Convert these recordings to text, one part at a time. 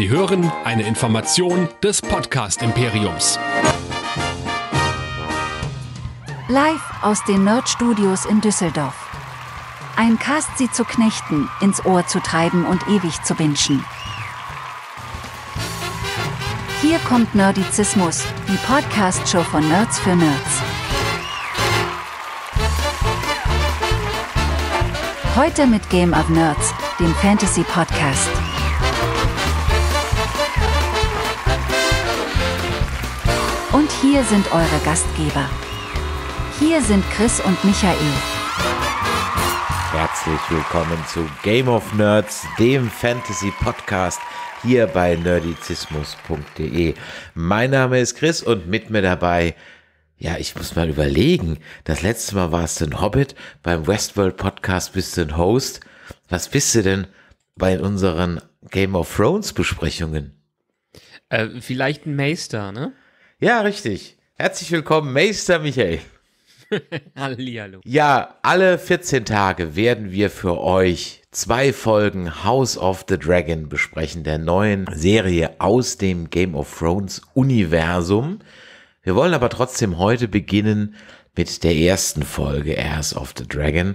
Sie hören eine Information des Podcast Imperiums. Live aus den Nerd Studios in Düsseldorf. Ein Cast sie zu knechten, ins Ohr zu treiben und ewig zu binschen. Hier kommt Nerdizismus, die Podcast-Show von Nerds für Nerds. Heute mit Game of Nerds, dem Fantasy-Podcast. hier sind eure Gastgeber. Hier sind Chris und Michael. Herzlich willkommen zu Game of Nerds, dem Fantasy Podcast hier bei nerdizismus.de. Mein Name ist Chris und mit mir dabei ja, ich muss mal überlegen. Das letzte Mal warst du ein Hobbit, beim Westworld Podcast bist du ein Host. Was bist du denn bei unseren Game of Thrones Besprechungen? Äh, vielleicht ein Meister, ne? Ja, richtig. Herzlich willkommen, Meister Michael. Hallihallo. Ja, alle 14 Tage werden wir für euch zwei Folgen House of the Dragon besprechen, der neuen Serie aus dem Game of Thrones Universum. Wir wollen aber trotzdem heute beginnen mit der ersten Folge Heirs of the Dragon.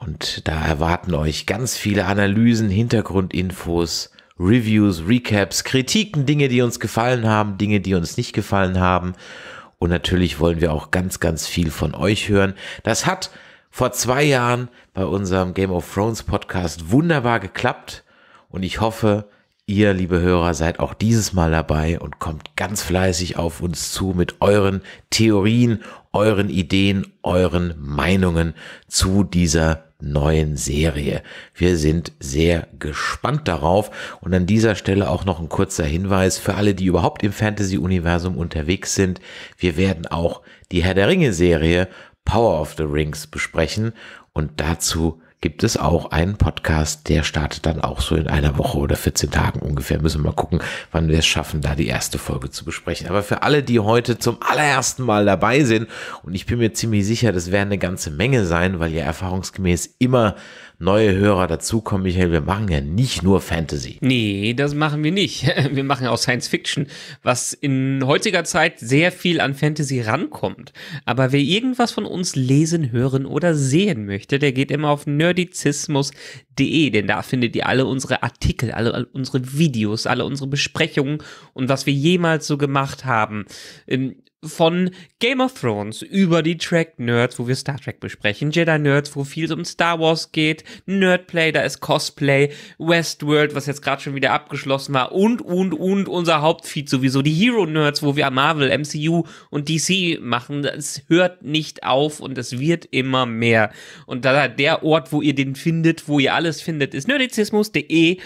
Und da erwarten euch ganz viele Analysen, Hintergrundinfos Reviews, Recaps, Kritiken, Dinge, die uns gefallen haben, Dinge, die uns nicht gefallen haben. Und natürlich wollen wir auch ganz, ganz viel von euch hören. Das hat vor zwei Jahren bei unserem Game of Thrones Podcast wunderbar geklappt. Und ich hoffe, ihr, liebe Hörer, seid auch dieses Mal dabei und kommt ganz fleißig auf uns zu mit euren Theorien, euren Ideen, euren Meinungen zu dieser neuen Serie. Wir sind sehr gespannt darauf und an dieser Stelle auch noch ein kurzer Hinweis für alle, die überhaupt im Fantasy-Universum unterwegs sind. Wir werden auch die Herr der Ringe-Serie Power of the Rings besprechen und dazu gibt es auch einen Podcast, der startet dann auch so in einer Woche oder 14 Tagen ungefähr. Müssen wir mal gucken, wann wir es schaffen, da die erste Folge zu besprechen. Aber für alle, die heute zum allerersten Mal dabei sind, und ich bin mir ziemlich sicher, das werden eine ganze Menge sein, weil ja erfahrungsgemäß immer neue Hörer dazukommen, Michael, wir machen ja nicht nur Fantasy. Nee, das machen wir nicht. Wir machen auch Science Fiction, was in heutiger Zeit sehr viel an Fantasy rankommt. Aber wer irgendwas von uns lesen, hören oder sehen möchte, der geht immer auf nerdizismus.de, denn da findet ihr alle unsere Artikel, alle unsere Videos, alle unsere Besprechungen und was wir jemals so gemacht haben. Ähm, von Game of Thrones über die Track Nerds, wo wir Star Trek besprechen, Jedi Nerds, wo viel um Star Wars geht, Nerdplay, da ist Cosplay, Westworld, was jetzt gerade schon wieder abgeschlossen war und und und unser Hauptfeed sowieso die Hero Nerds, wo wir Marvel, MCU und DC machen. das hört nicht auf und es wird immer mehr. Und da der Ort, wo ihr den findet, wo ihr alles findet, ist nerdizismus.de,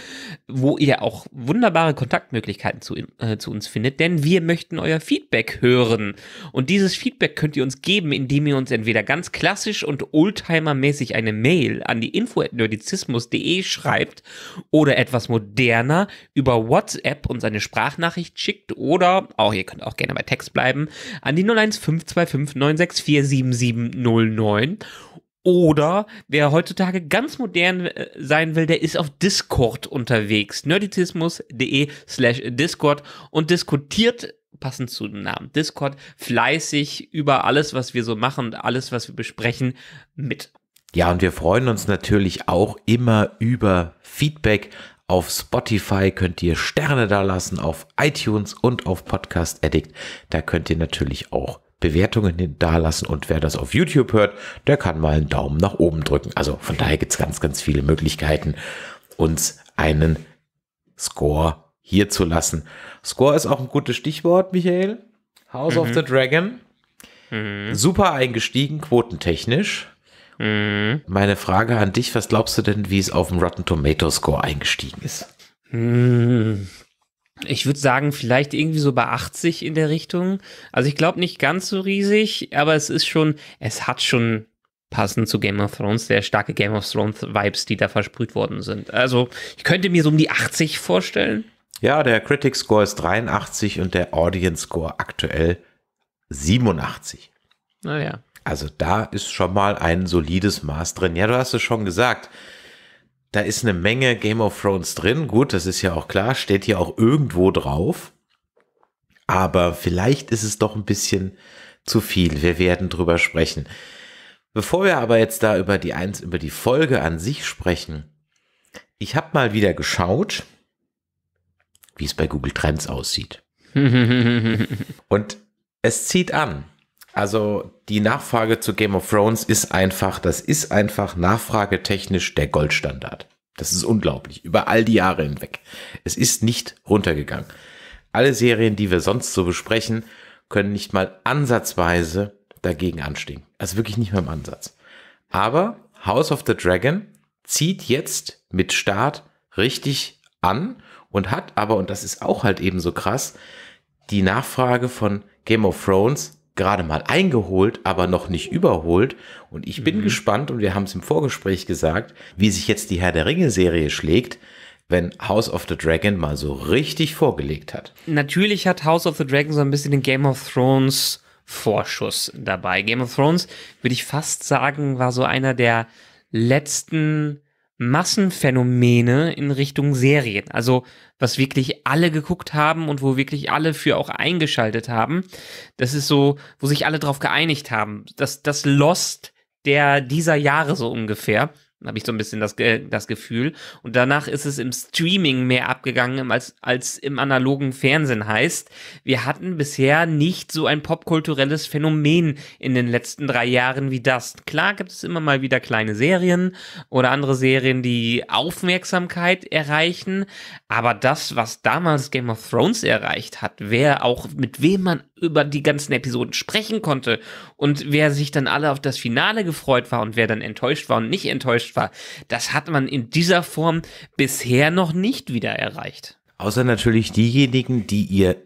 wo ihr auch wunderbare Kontaktmöglichkeiten zu, äh, zu uns findet, denn wir möchten euer Feedback hören wurden. Und dieses Feedback könnt ihr uns geben, indem ihr uns entweder ganz klassisch und oldtimermäßig eine Mail an die info@nerdizismus.de schreibt oder etwas moderner über WhatsApp uns eine Sprachnachricht schickt oder auch ihr könnt auch gerne bei Text bleiben an die 015259647709. oder wer heutzutage ganz modern äh, sein will, der ist auf Discord unterwegs. Nerdizismus.de slash Discord und diskutiert passend zu dem Namen Discord, fleißig über alles, was wir so machen und alles, was wir besprechen, mit. Ja, und wir freuen uns natürlich auch immer über Feedback. Auf Spotify könnt ihr Sterne da lassen, auf iTunes und auf Podcast Addict. Da könnt ihr natürlich auch Bewertungen dalassen und wer das auf YouTube hört, der kann mal einen Daumen nach oben drücken. Also von daher gibt es ganz, ganz viele Möglichkeiten, uns einen Score hier zu lassen. Score ist auch ein gutes Stichwort, Michael. House mhm. of the Dragon. Mhm. Super eingestiegen, quotentechnisch. Mhm. Meine Frage an dich, was glaubst du denn, wie es auf dem Rotten Tomato Score eingestiegen ist? Mhm. Ich würde sagen, vielleicht irgendwie so bei 80 in der Richtung. Also ich glaube nicht ganz so riesig, aber es ist schon, es hat schon passend zu Game of Thrones, sehr starke Game of Thrones Vibes, die da versprüht worden sind. Also ich könnte mir so um die 80 vorstellen. Ja, der Critic Score ist 83 und der Audience Score aktuell 87. Naja. Also da ist schon mal ein solides Maß drin. Ja, du hast es schon gesagt. Da ist eine Menge Game of Thrones drin. Gut, das ist ja auch klar, steht hier auch irgendwo drauf. Aber vielleicht ist es doch ein bisschen zu viel. Wir werden drüber sprechen. Bevor wir aber jetzt da über die, über die Folge an sich sprechen, ich habe mal wieder geschaut wie es bei Google Trends aussieht. und es zieht an. Also die Nachfrage zu Game of Thrones ist einfach, das ist einfach nachfragetechnisch der Goldstandard. Das ist unglaublich, über all die Jahre hinweg. Es ist nicht runtergegangen. Alle Serien, die wir sonst so besprechen, können nicht mal ansatzweise dagegen anstehen. Also wirklich nicht mal im Ansatz. Aber House of the Dragon zieht jetzt mit Start richtig an und hat aber, und das ist auch halt eben so krass, die Nachfrage von Game of Thrones gerade mal eingeholt, aber noch nicht überholt. Und ich bin mhm. gespannt, und wir haben es im Vorgespräch gesagt, wie sich jetzt die Herr der Ringe-Serie schlägt, wenn House of the Dragon mal so richtig vorgelegt hat. Natürlich hat House of the Dragon so ein bisschen den Game of Thrones Vorschuss dabei. Game of Thrones, würde ich fast sagen, war so einer der letzten Massenphänomene in Richtung Serien. Also was wirklich alle geguckt haben und wo wirklich alle für auch eingeschaltet haben. Das ist so, wo sich alle drauf geeinigt haben. Das, das Lost der dieser Jahre so ungefähr habe ich so ein bisschen das, das Gefühl. Und danach ist es im Streaming mehr abgegangen als, als im analogen Fernsehen heißt. Wir hatten bisher nicht so ein popkulturelles Phänomen in den letzten drei Jahren wie das. Klar gibt es immer mal wieder kleine Serien oder andere Serien, die Aufmerksamkeit erreichen. Aber das, was damals Game of Thrones erreicht hat, wer auch mit wem man über die ganzen Episoden sprechen konnte und wer sich dann alle auf das Finale gefreut war und wer dann enttäuscht war und nicht enttäuscht war, das hat man in dieser Form bisher noch nicht wieder erreicht. Außer natürlich diejenigen, die ihr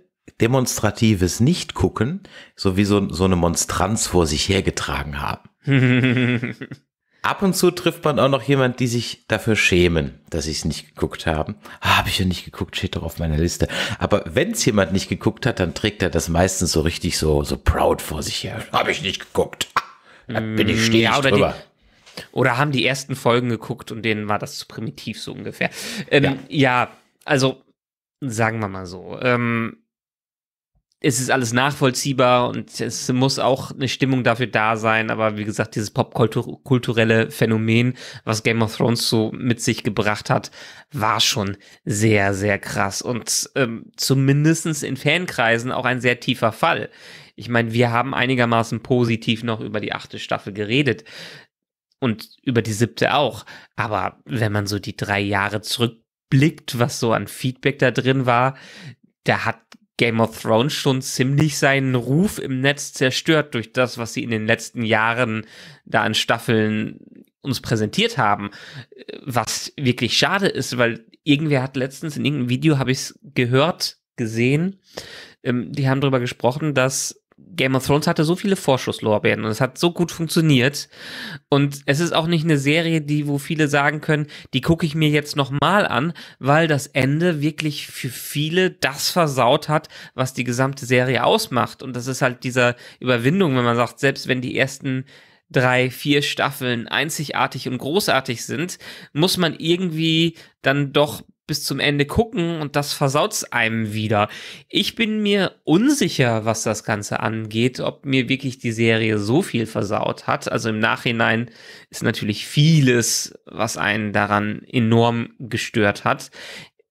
demonstratives Nicht-Gucken sowie so, so eine Monstranz vor sich hergetragen haben. Ab und zu trifft man auch noch jemand, die sich dafür schämen, dass sie es nicht geguckt haben. Ah, habe ich ja nicht geguckt, steht doch auf meiner Liste. Aber wenn es jemand nicht geguckt hat, dann trägt er das meistens so richtig so so proud vor sich her. Habe ich nicht geguckt. Da mm, bin ich stehen ja, drüber. Die, oder haben die ersten Folgen geguckt und denen war das zu primitiv so ungefähr. Ähm, ja. ja. also sagen wir mal so. Ähm, es ist alles nachvollziehbar und es muss auch eine Stimmung dafür da sein. Aber wie gesagt, dieses popkulturelle Phänomen, was Game of Thrones so mit sich gebracht hat, war schon sehr, sehr krass und ähm, zumindest in Fankreisen auch ein sehr tiefer Fall. Ich meine, wir haben einigermaßen positiv noch über die achte Staffel geredet und über die siebte auch. Aber wenn man so die drei Jahre zurückblickt, was so an Feedback da drin war, da hat Game of Thrones schon ziemlich seinen Ruf im Netz zerstört durch das, was sie in den letzten Jahren da an Staffeln uns präsentiert haben. Was wirklich schade ist, weil irgendwer hat letztens in irgendeinem Video, habe ich es gehört, gesehen, ähm, die haben darüber gesprochen, dass Game of Thrones hatte so viele Vorschusslorbeeren und es hat so gut funktioniert. Und es ist auch nicht eine Serie, die, wo viele sagen können, die gucke ich mir jetzt nochmal an, weil das Ende wirklich für viele das versaut hat, was die gesamte Serie ausmacht. Und das ist halt dieser Überwindung, wenn man sagt, selbst wenn die ersten drei, vier Staffeln einzigartig und großartig sind, muss man irgendwie dann doch bis zum Ende gucken und das versaut's einem wieder. Ich bin mir unsicher, was das Ganze angeht, ob mir wirklich die Serie so viel versaut hat. Also im Nachhinein ist natürlich vieles, was einen daran enorm gestört hat.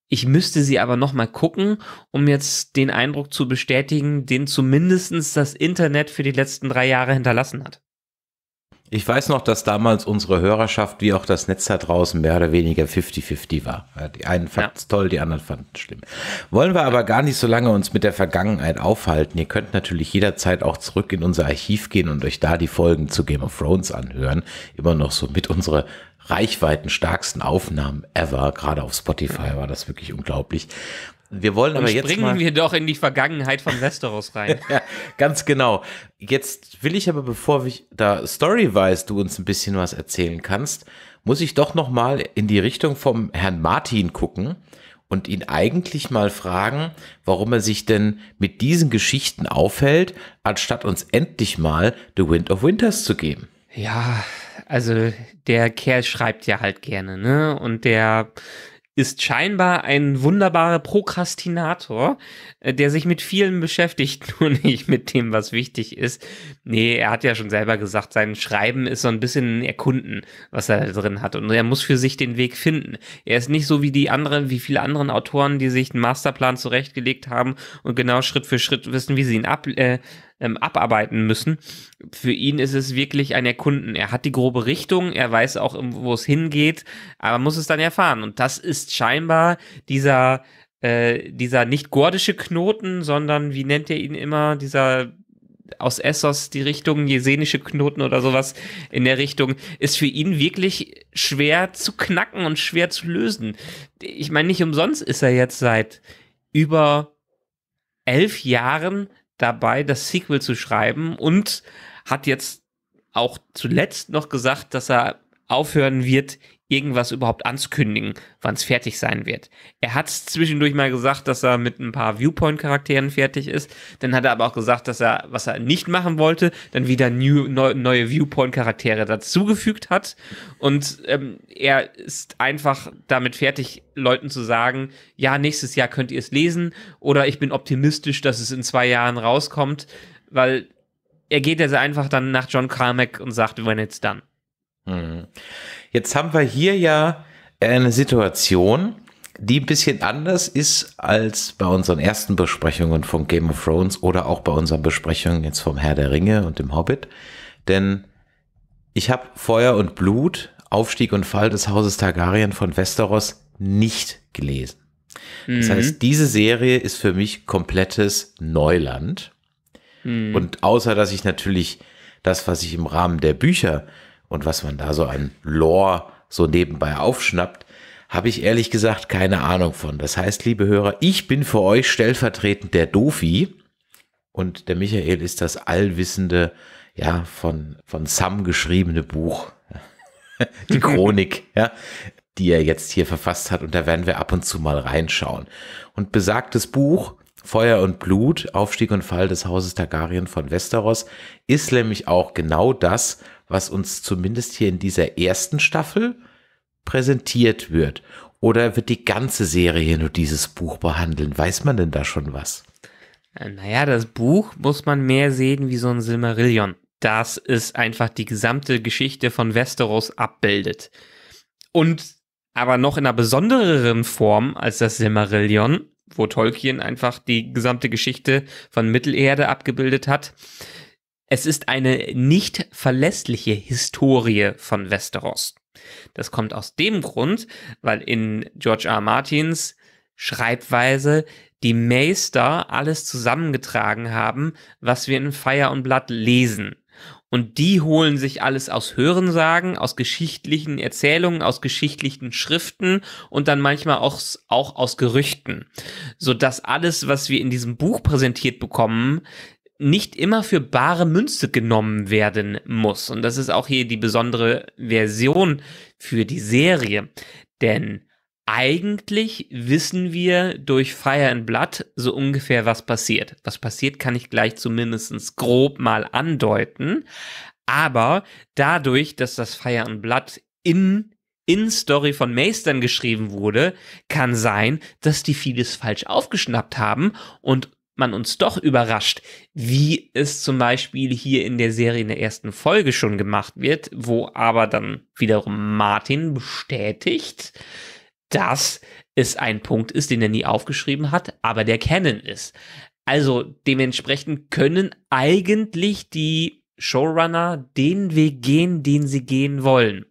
Ich müsste sie aber nochmal gucken, um jetzt den Eindruck zu bestätigen, den zumindestens das Internet für die letzten drei Jahre hinterlassen hat. Ich weiß noch, dass damals unsere Hörerschaft wie auch das Netz da draußen mehr oder weniger 50-50 war. Die einen fanden es ja. toll, die anderen fanden es schlimm. Wollen wir aber gar nicht so lange uns mit der Vergangenheit aufhalten. Ihr könnt natürlich jederzeit auch zurück in unser Archiv gehen und euch da die Folgen zu Game of Thrones anhören. Immer noch so mit unserer reichweitenstarksten Aufnahmen ever. Gerade auf Spotify war das wirklich unglaublich. Wir wollen Und aber jetzt springen mal wir doch in die Vergangenheit von Westeros rein. ja, ganz genau. Jetzt will ich aber, bevor ich da Story weiß, du uns ein bisschen was erzählen kannst, muss ich doch noch mal in die Richtung vom Herrn Martin gucken und ihn eigentlich mal fragen, warum er sich denn mit diesen Geschichten aufhält, anstatt uns endlich mal The Wind of Winters zu geben. Ja, also der Kerl schreibt ja halt gerne, ne? Und der ist scheinbar ein wunderbarer Prokrastinator, äh, der sich mit vielen beschäftigt, nur nicht mit dem, was wichtig ist. Nee, er hat ja schon selber gesagt, sein Schreiben ist so ein bisschen ein Erkunden, was er da drin hat. Und er muss für sich den Weg finden. Er ist nicht so wie die anderen, wie viele anderen Autoren, die sich einen Masterplan zurechtgelegt haben und genau Schritt für Schritt wissen, wie sie ihn ab, äh, ähm, abarbeiten müssen. Für ihn ist es wirklich ein Erkunden. Er hat die grobe Richtung, er weiß auch, ähm, wo es hingeht, aber muss es dann erfahren. Und das ist scheinbar dieser, äh, dieser nicht gordische Knoten, sondern wie nennt ihr ihn immer, dieser aus Essos die Richtung, jesenische Knoten oder sowas in der Richtung, ist für ihn wirklich schwer zu knacken und schwer zu lösen. Ich meine, nicht umsonst ist er jetzt seit über elf Jahren dabei, das Sequel zu schreiben und hat jetzt auch zuletzt noch gesagt, dass er aufhören wird, irgendwas überhaupt anzukündigen, wann es fertig sein wird. Er hat zwischendurch mal gesagt, dass er mit ein paar Viewpoint-Charakteren fertig ist. Dann hat er aber auch gesagt, dass er, was er nicht machen wollte, dann wieder new, neu, neue Viewpoint-Charaktere dazugefügt hat. Und ähm, er ist einfach damit fertig, Leuten zu sagen, ja, nächstes Jahr könnt ihr es lesen oder ich bin optimistisch, dass es in zwei Jahren rauskommt, weil er geht jetzt einfach dann nach John Carmack und sagt, when it's done. Mhm. Jetzt haben wir hier ja eine Situation, die ein bisschen anders ist als bei unseren ersten Besprechungen von Game of Thrones oder auch bei unseren Besprechungen jetzt vom Herr der Ringe und dem Hobbit. Denn ich habe Feuer und Blut, Aufstieg und Fall des Hauses Targaryen von Westeros nicht gelesen. Das mhm. heißt, diese Serie ist für mich komplettes Neuland. Mhm. Und außer dass ich natürlich das, was ich im Rahmen der Bücher und was man da so an Lore so nebenbei aufschnappt, habe ich ehrlich gesagt keine Ahnung von. Das heißt, liebe Hörer, ich bin für euch stellvertretend der Dofi und der Michael ist das allwissende, ja, von, von Sam geschriebene Buch, die Chronik, ja, die er jetzt hier verfasst hat und da werden wir ab und zu mal reinschauen. Und besagtes Buch Feuer und Blut, Aufstieg und Fall des Hauses Targaryen von Westeros, ist nämlich auch genau das, was was uns zumindest hier in dieser ersten Staffel präsentiert wird? Oder wird die ganze Serie nur dieses Buch behandeln? Weiß man denn da schon was? Äh, naja, das Buch muss man mehr sehen wie so ein Silmarillion. Das ist einfach die gesamte Geschichte von Westeros abbildet. Und aber noch in einer besondereren Form als das Silmarillion, wo Tolkien einfach die gesamte Geschichte von Mittelerde abgebildet hat, es ist eine nicht verlässliche Historie von Westeros. Das kommt aus dem Grund, weil in George R. Martins Schreibweise die Meister alles zusammengetragen haben, was wir in Fire und Blatt lesen. Und die holen sich alles aus Hörensagen, aus geschichtlichen Erzählungen, aus geschichtlichen Schriften und dann manchmal auch, auch aus Gerüchten. Sodass alles, was wir in diesem Buch präsentiert bekommen, nicht immer für bare Münze genommen werden muss. Und das ist auch hier die besondere Version für die Serie. Denn eigentlich wissen wir durch Fire and Blood so ungefähr, was passiert. Was passiert, kann ich gleich zumindest grob mal andeuten. Aber dadurch, dass das Fire and Blood in in-Story von Maestern geschrieben wurde, kann sein, dass die vieles falsch aufgeschnappt haben und man uns doch überrascht, wie es zum Beispiel hier in der Serie in der ersten Folge schon gemacht wird, wo aber dann wiederum Martin bestätigt, dass es ein Punkt ist, den er nie aufgeschrieben hat, aber der Canon ist. Also dementsprechend können eigentlich die Showrunner den Weg gehen, den sie gehen wollen.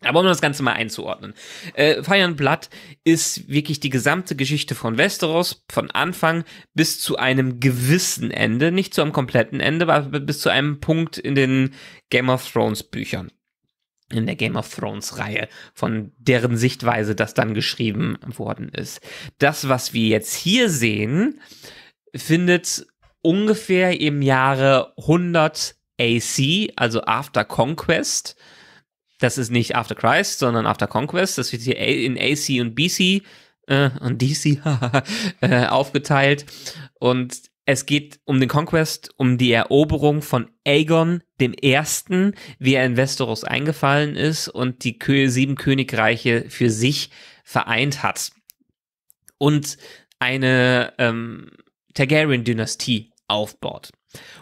Aber um das Ganze mal einzuordnen. Äh, Feiern Blood ist wirklich die gesamte Geschichte von Westeros, von Anfang bis zu einem gewissen Ende, nicht zu einem kompletten Ende, aber bis zu einem Punkt in den Game of Thrones Büchern. In der Game of Thrones Reihe, von deren Sichtweise das dann geschrieben worden ist. Das, was wir jetzt hier sehen, findet ungefähr im Jahre 100 AC, also After Conquest, äh, das ist nicht After Christ, sondern After Conquest. Das wird hier in AC und BC äh, und DC äh, aufgeteilt. Und es geht um den Conquest, um die Eroberung von Aegon dem Ersten, wie er in Westeros eingefallen ist und die Kö sieben Königreiche für sich vereint hat. Und eine ähm, Targaryen-Dynastie aufbaut.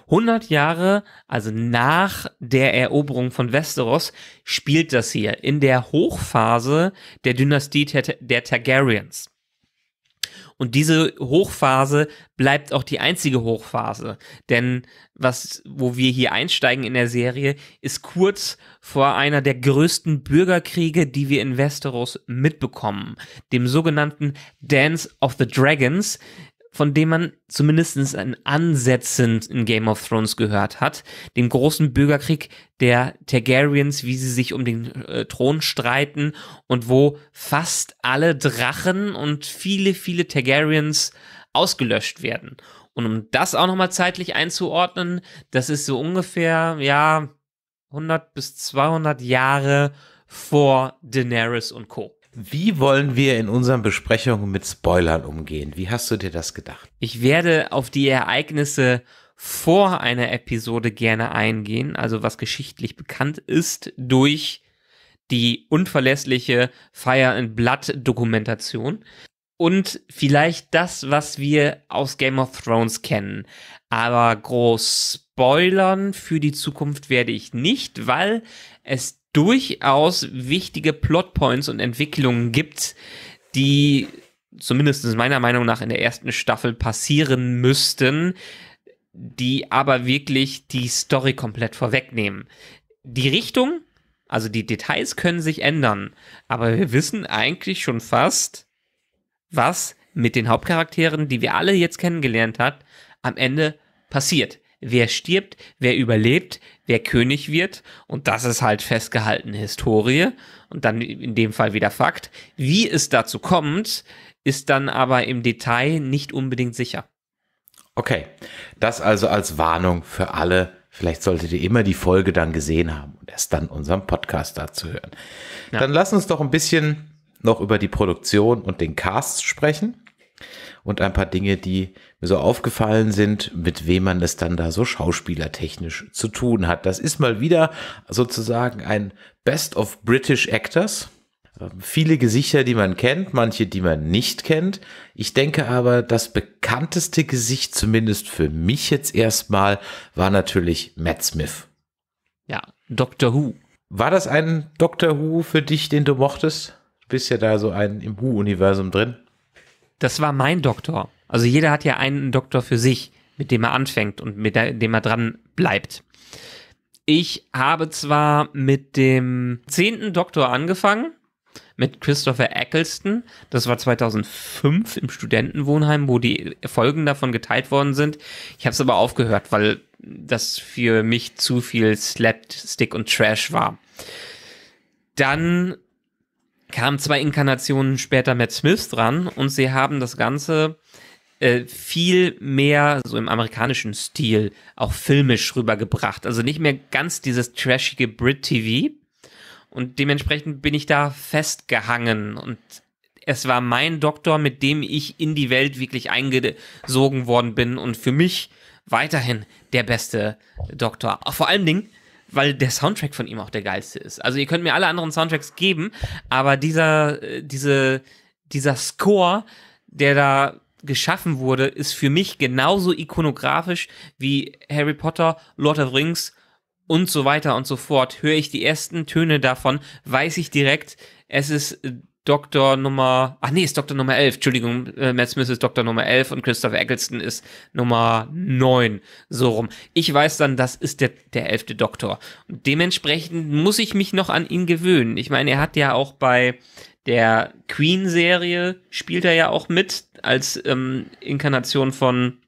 100 Jahre, also nach der Eroberung von Westeros, spielt das hier in der Hochphase der Dynastie der Targaryens. Und diese Hochphase bleibt auch die einzige Hochphase. Denn was, wo wir hier einsteigen in der Serie, ist kurz vor einer der größten Bürgerkriege, die wir in Westeros mitbekommen. Dem sogenannten Dance of the Dragons, von dem man zumindest ein Ansetzen in Game of Thrones gehört hat, dem großen Bürgerkrieg der Targaryens, wie sie sich um den äh, Thron streiten und wo fast alle Drachen und viele, viele Targaryens ausgelöscht werden. Und um das auch nochmal zeitlich einzuordnen, das ist so ungefähr, ja, 100 bis 200 Jahre vor Daenerys und Co. Wie wollen wir in unseren Besprechungen mit Spoilern umgehen? Wie hast du dir das gedacht? Ich werde auf die Ereignisse vor einer Episode gerne eingehen, also was geschichtlich bekannt ist durch die unverlässliche Fire and Blood Dokumentation und vielleicht das, was wir aus Game of Thrones kennen. Aber groß spoilern für die Zukunft werde ich nicht, weil es durchaus wichtige Plotpoints und Entwicklungen gibt, die zumindest meiner Meinung nach in der ersten Staffel passieren müssten, die aber wirklich die Story komplett vorwegnehmen. Die Richtung, also die Details können sich ändern, aber wir wissen eigentlich schon fast, was mit den Hauptcharakteren, die wir alle jetzt kennengelernt hat, am Ende passiert wer stirbt, wer überlebt, wer König wird. Und das ist halt festgehaltene Historie und dann in dem Fall wieder Fakt. Wie es dazu kommt, ist dann aber im Detail nicht unbedingt sicher. Okay, das also als Warnung für alle. Vielleicht solltet ihr immer die Folge dann gesehen haben und erst dann unseren Podcast dazu hören. Ja. Dann lass uns doch ein bisschen noch über die Produktion und den Cast sprechen und ein paar Dinge, die mir so aufgefallen sind, mit wem man es dann da so schauspielertechnisch zu tun hat. Das ist mal wieder sozusagen ein Best of British Actors. Ähm, viele Gesichter, die man kennt, manche, die man nicht kennt. Ich denke aber, das bekannteste Gesicht, zumindest für mich jetzt erstmal, war natürlich Matt Smith. Ja, Doctor Who. War das ein Doctor Who für dich, den du mochtest? Du bist ja da so ein im Who-Universum drin das war mein Doktor. Also jeder hat ja einen Doktor für sich, mit dem er anfängt und mit dem er dran bleibt. Ich habe zwar mit dem zehnten Doktor angefangen, mit Christopher Eccleston. Das war 2005 im Studentenwohnheim, wo die Folgen davon geteilt worden sind. Ich habe es aber aufgehört, weil das für mich zu viel Slapstick und Trash war. Dann kamen zwei Inkarnationen später Matt Smith dran und sie haben das Ganze äh, viel mehr so im amerikanischen Stil auch filmisch rübergebracht. Also nicht mehr ganz dieses trashige Brit-TV. Und dementsprechend bin ich da festgehangen. Und es war mein Doktor, mit dem ich in die Welt wirklich eingesogen worden bin. Und für mich weiterhin der beste Doktor. Vor allen Dingen, weil der Soundtrack von ihm auch der geilste ist. Also ihr könnt mir alle anderen Soundtracks geben, aber dieser, äh, diese, dieser Score, der da geschaffen wurde, ist für mich genauso ikonografisch wie Harry Potter, Lord of Rings und so weiter und so fort. Höre ich die ersten Töne davon, weiß ich direkt, es ist Doktor Nummer, ach nee, ist Doktor Nummer 11, Entschuldigung, äh, Matt Smith ist Doktor Nummer 11 und Christopher Eccleston ist Nummer 9, so rum. Ich weiß dann, das ist der, der elfte Doktor. Und dementsprechend muss ich mich noch an ihn gewöhnen. Ich meine, er hat ja auch bei der Queen-Serie, spielt er ja auch mit, als ähm, Inkarnation von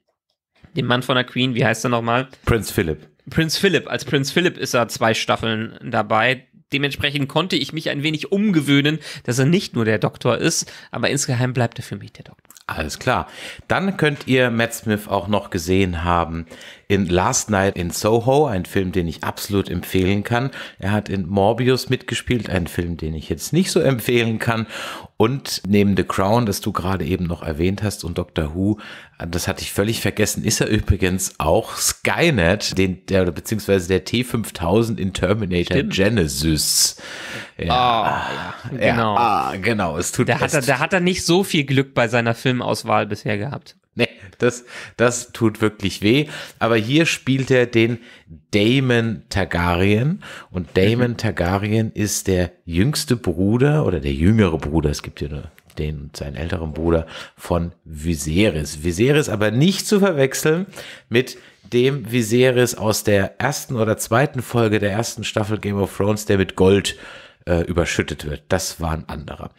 dem Mann von der Queen, wie heißt er nochmal? Prince Philip. Prince Philip. Als Prince Philip ist er zwei Staffeln dabei. Dementsprechend konnte ich mich ein wenig umgewöhnen, dass er nicht nur der Doktor ist, aber insgeheim bleibt er für mich der Doktor. Alles klar. Dann könnt ihr Matt Smith auch noch gesehen haben in Last Night in Soho, ein Film, den ich absolut empfehlen kann. Er hat in Morbius mitgespielt, einen Film, den ich jetzt nicht so empfehlen kann. Und neben The Crown, das du gerade eben noch erwähnt hast, und Doctor Who, das hatte ich völlig vergessen, ist er übrigens auch Skynet, den, der, beziehungsweise der T5000 in Terminator Stimmt. Genesis. Ja, oh, genau. Ja, ah, genau. Es tut, da, hat er, da hat er nicht so viel Glück bei seiner Filmauswahl bisher gehabt. Nee, das, das tut wirklich weh. Aber hier spielt er den Damon Targaryen. Und Damon mhm. Targaryen ist der jüngste Bruder oder der jüngere Bruder, es gibt ja nur den und seinen älteren Bruder von Viserys. Viserys aber nicht zu verwechseln mit dem Viserys aus der ersten oder zweiten Folge der ersten Staffel Game of Thrones, der mit Gold äh, überschüttet wird. Das war ein anderer.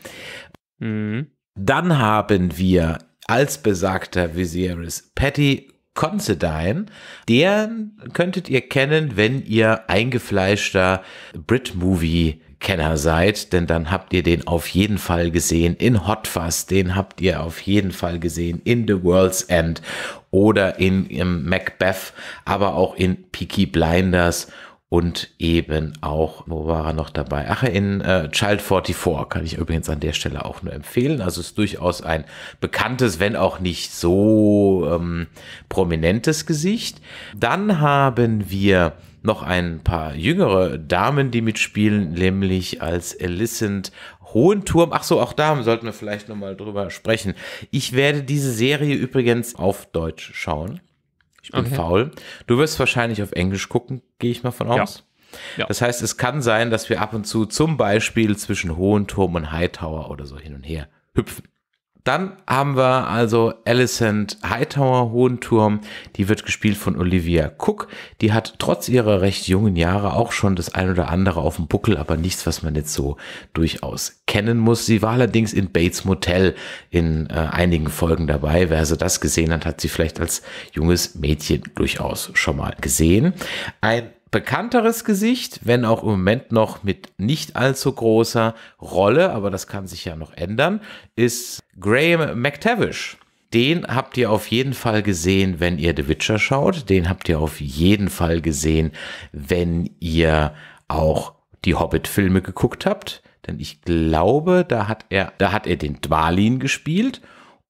Mhm. Dann haben wir als besagter Viserys, Patty Considine. Der könntet ihr kennen, wenn ihr eingefleischter Brit-Movie Kenner seid, denn dann habt ihr den auf jeden Fall gesehen in Hot Fuzz, den habt ihr auf jeden Fall gesehen in The World's End oder in Macbeth, aber auch in Peaky Blinders und eben auch, wo war er noch dabei? Ach, in äh, Child 44 kann ich übrigens an der Stelle auch nur empfehlen. Also ist durchaus ein bekanntes, wenn auch nicht so ähm, prominentes Gesicht. Dann haben wir noch ein paar jüngere Damen, die mitspielen, nämlich als Alicent Hohenturm. Ach so, auch da sollten wir vielleicht nochmal drüber sprechen. Ich werde diese Serie übrigens auf Deutsch schauen. Ich bin okay. faul. Du wirst wahrscheinlich auf Englisch gucken, gehe ich mal von aus. Ja. ja. Das heißt, es kann sein, dass wir ab und zu zum Beispiel zwischen Hohen Turm und Hightower oder so hin und her hüpfen. Dann haben wir also Alicent Hightower, Hohenturm. Die wird gespielt von Olivia Cook. Die hat trotz ihrer recht jungen Jahre auch schon das ein oder andere auf dem Buckel, aber nichts, was man jetzt so durchaus kennen muss. Sie war allerdings in Bates Motel in äh, einigen Folgen dabei. Wer so das gesehen hat, hat sie vielleicht als junges Mädchen durchaus schon mal gesehen. Ein bekannteres Gesicht, wenn auch im Moment noch mit nicht allzu großer Rolle, aber das kann sich ja noch ändern, ist Graham McTavish. Den habt ihr auf jeden Fall gesehen, wenn ihr The Witcher schaut. Den habt ihr auf jeden Fall gesehen, wenn ihr auch die Hobbit-Filme geguckt habt. Denn ich glaube, da hat er, da hat er den Dwalin gespielt.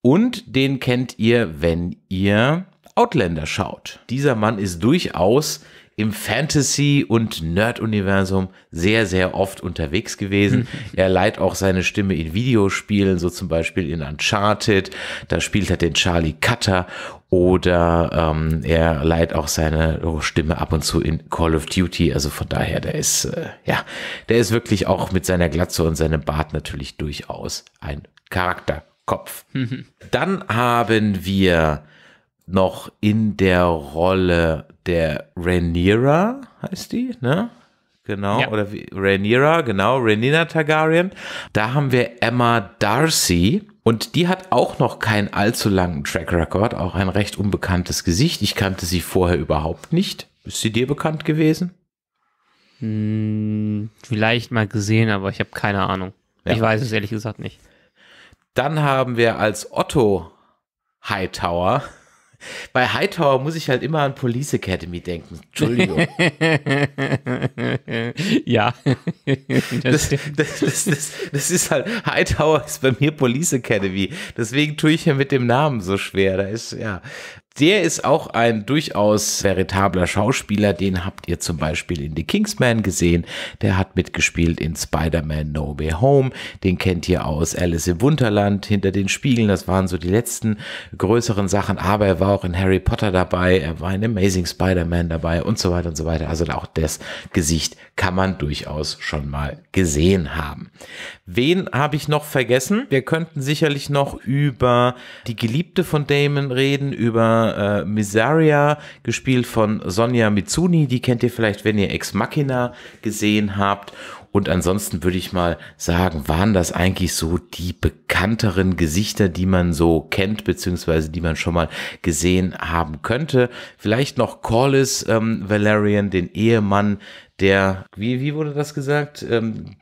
Und den kennt ihr, wenn ihr Outlander schaut. Dieser Mann ist durchaus im Fantasy- und Nerd-Universum sehr, sehr oft unterwegs gewesen. Mhm. er leiht auch seine Stimme in Videospielen, so zum Beispiel in Uncharted. Da spielt er den Charlie Cutter oder ähm, er leiht auch seine Stimme ab und zu in Call of Duty. Also von daher, der ist, äh, ja, der ist wirklich auch mit seiner Glatze und seinem Bart natürlich durchaus ein Charakterkopf. Mhm. Dann haben wir noch in der Rolle der Rhaenyra heißt die, ne? Genau, ja. oder wie, Rhaenyra, genau, Rhaenyra Targaryen. Da haben wir Emma Darcy und die hat auch noch keinen allzu langen Track Record, auch ein recht unbekanntes Gesicht. Ich kannte sie vorher überhaupt nicht. Ist sie dir bekannt gewesen? Hm, vielleicht mal gesehen, aber ich habe keine Ahnung. Ja. Ich weiß es ehrlich gesagt nicht. Dann haben wir als Otto Hightower bei Hightower muss ich halt immer an Police Academy denken. Entschuldigung. ja. Das, das, das, das, ist halt, Hightower ist bei mir Police Academy. Deswegen tue ich ja mit dem Namen so schwer. Da ist, ja. Der ist auch ein durchaus veritabler Schauspieler. Den habt ihr zum Beispiel in The Kingsman gesehen. Der hat mitgespielt in Spider-Man No Way Home. Den kennt ihr aus Alice im Wunderland, Hinter den Spiegeln. Das waren so die letzten größeren Sachen. Aber er war auch in Harry Potter dabei. Er war in Amazing Spider-Man dabei und so weiter und so weiter. Also auch das Gesicht kann man durchaus schon mal gesehen haben. Wen habe ich noch vergessen? Wir könnten sicherlich noch über die Geliebte von Damon reden, über äh, Miseria, gespielt von Sonja Mitsuni. Die kennt ihr vielleicht, wenn ihr Ex Machina gesehen habt. Und ansonsten würde ich mal sagen, waren das eigentlich so die bekannteren Gesichter, die man so kennt, beziehungsweise die man schon mal gesehen haben könnte. Vielleicht noch Corliss ähm, Valerian, den Ehemann der, wie, wie wurde das gesagt? Ähm,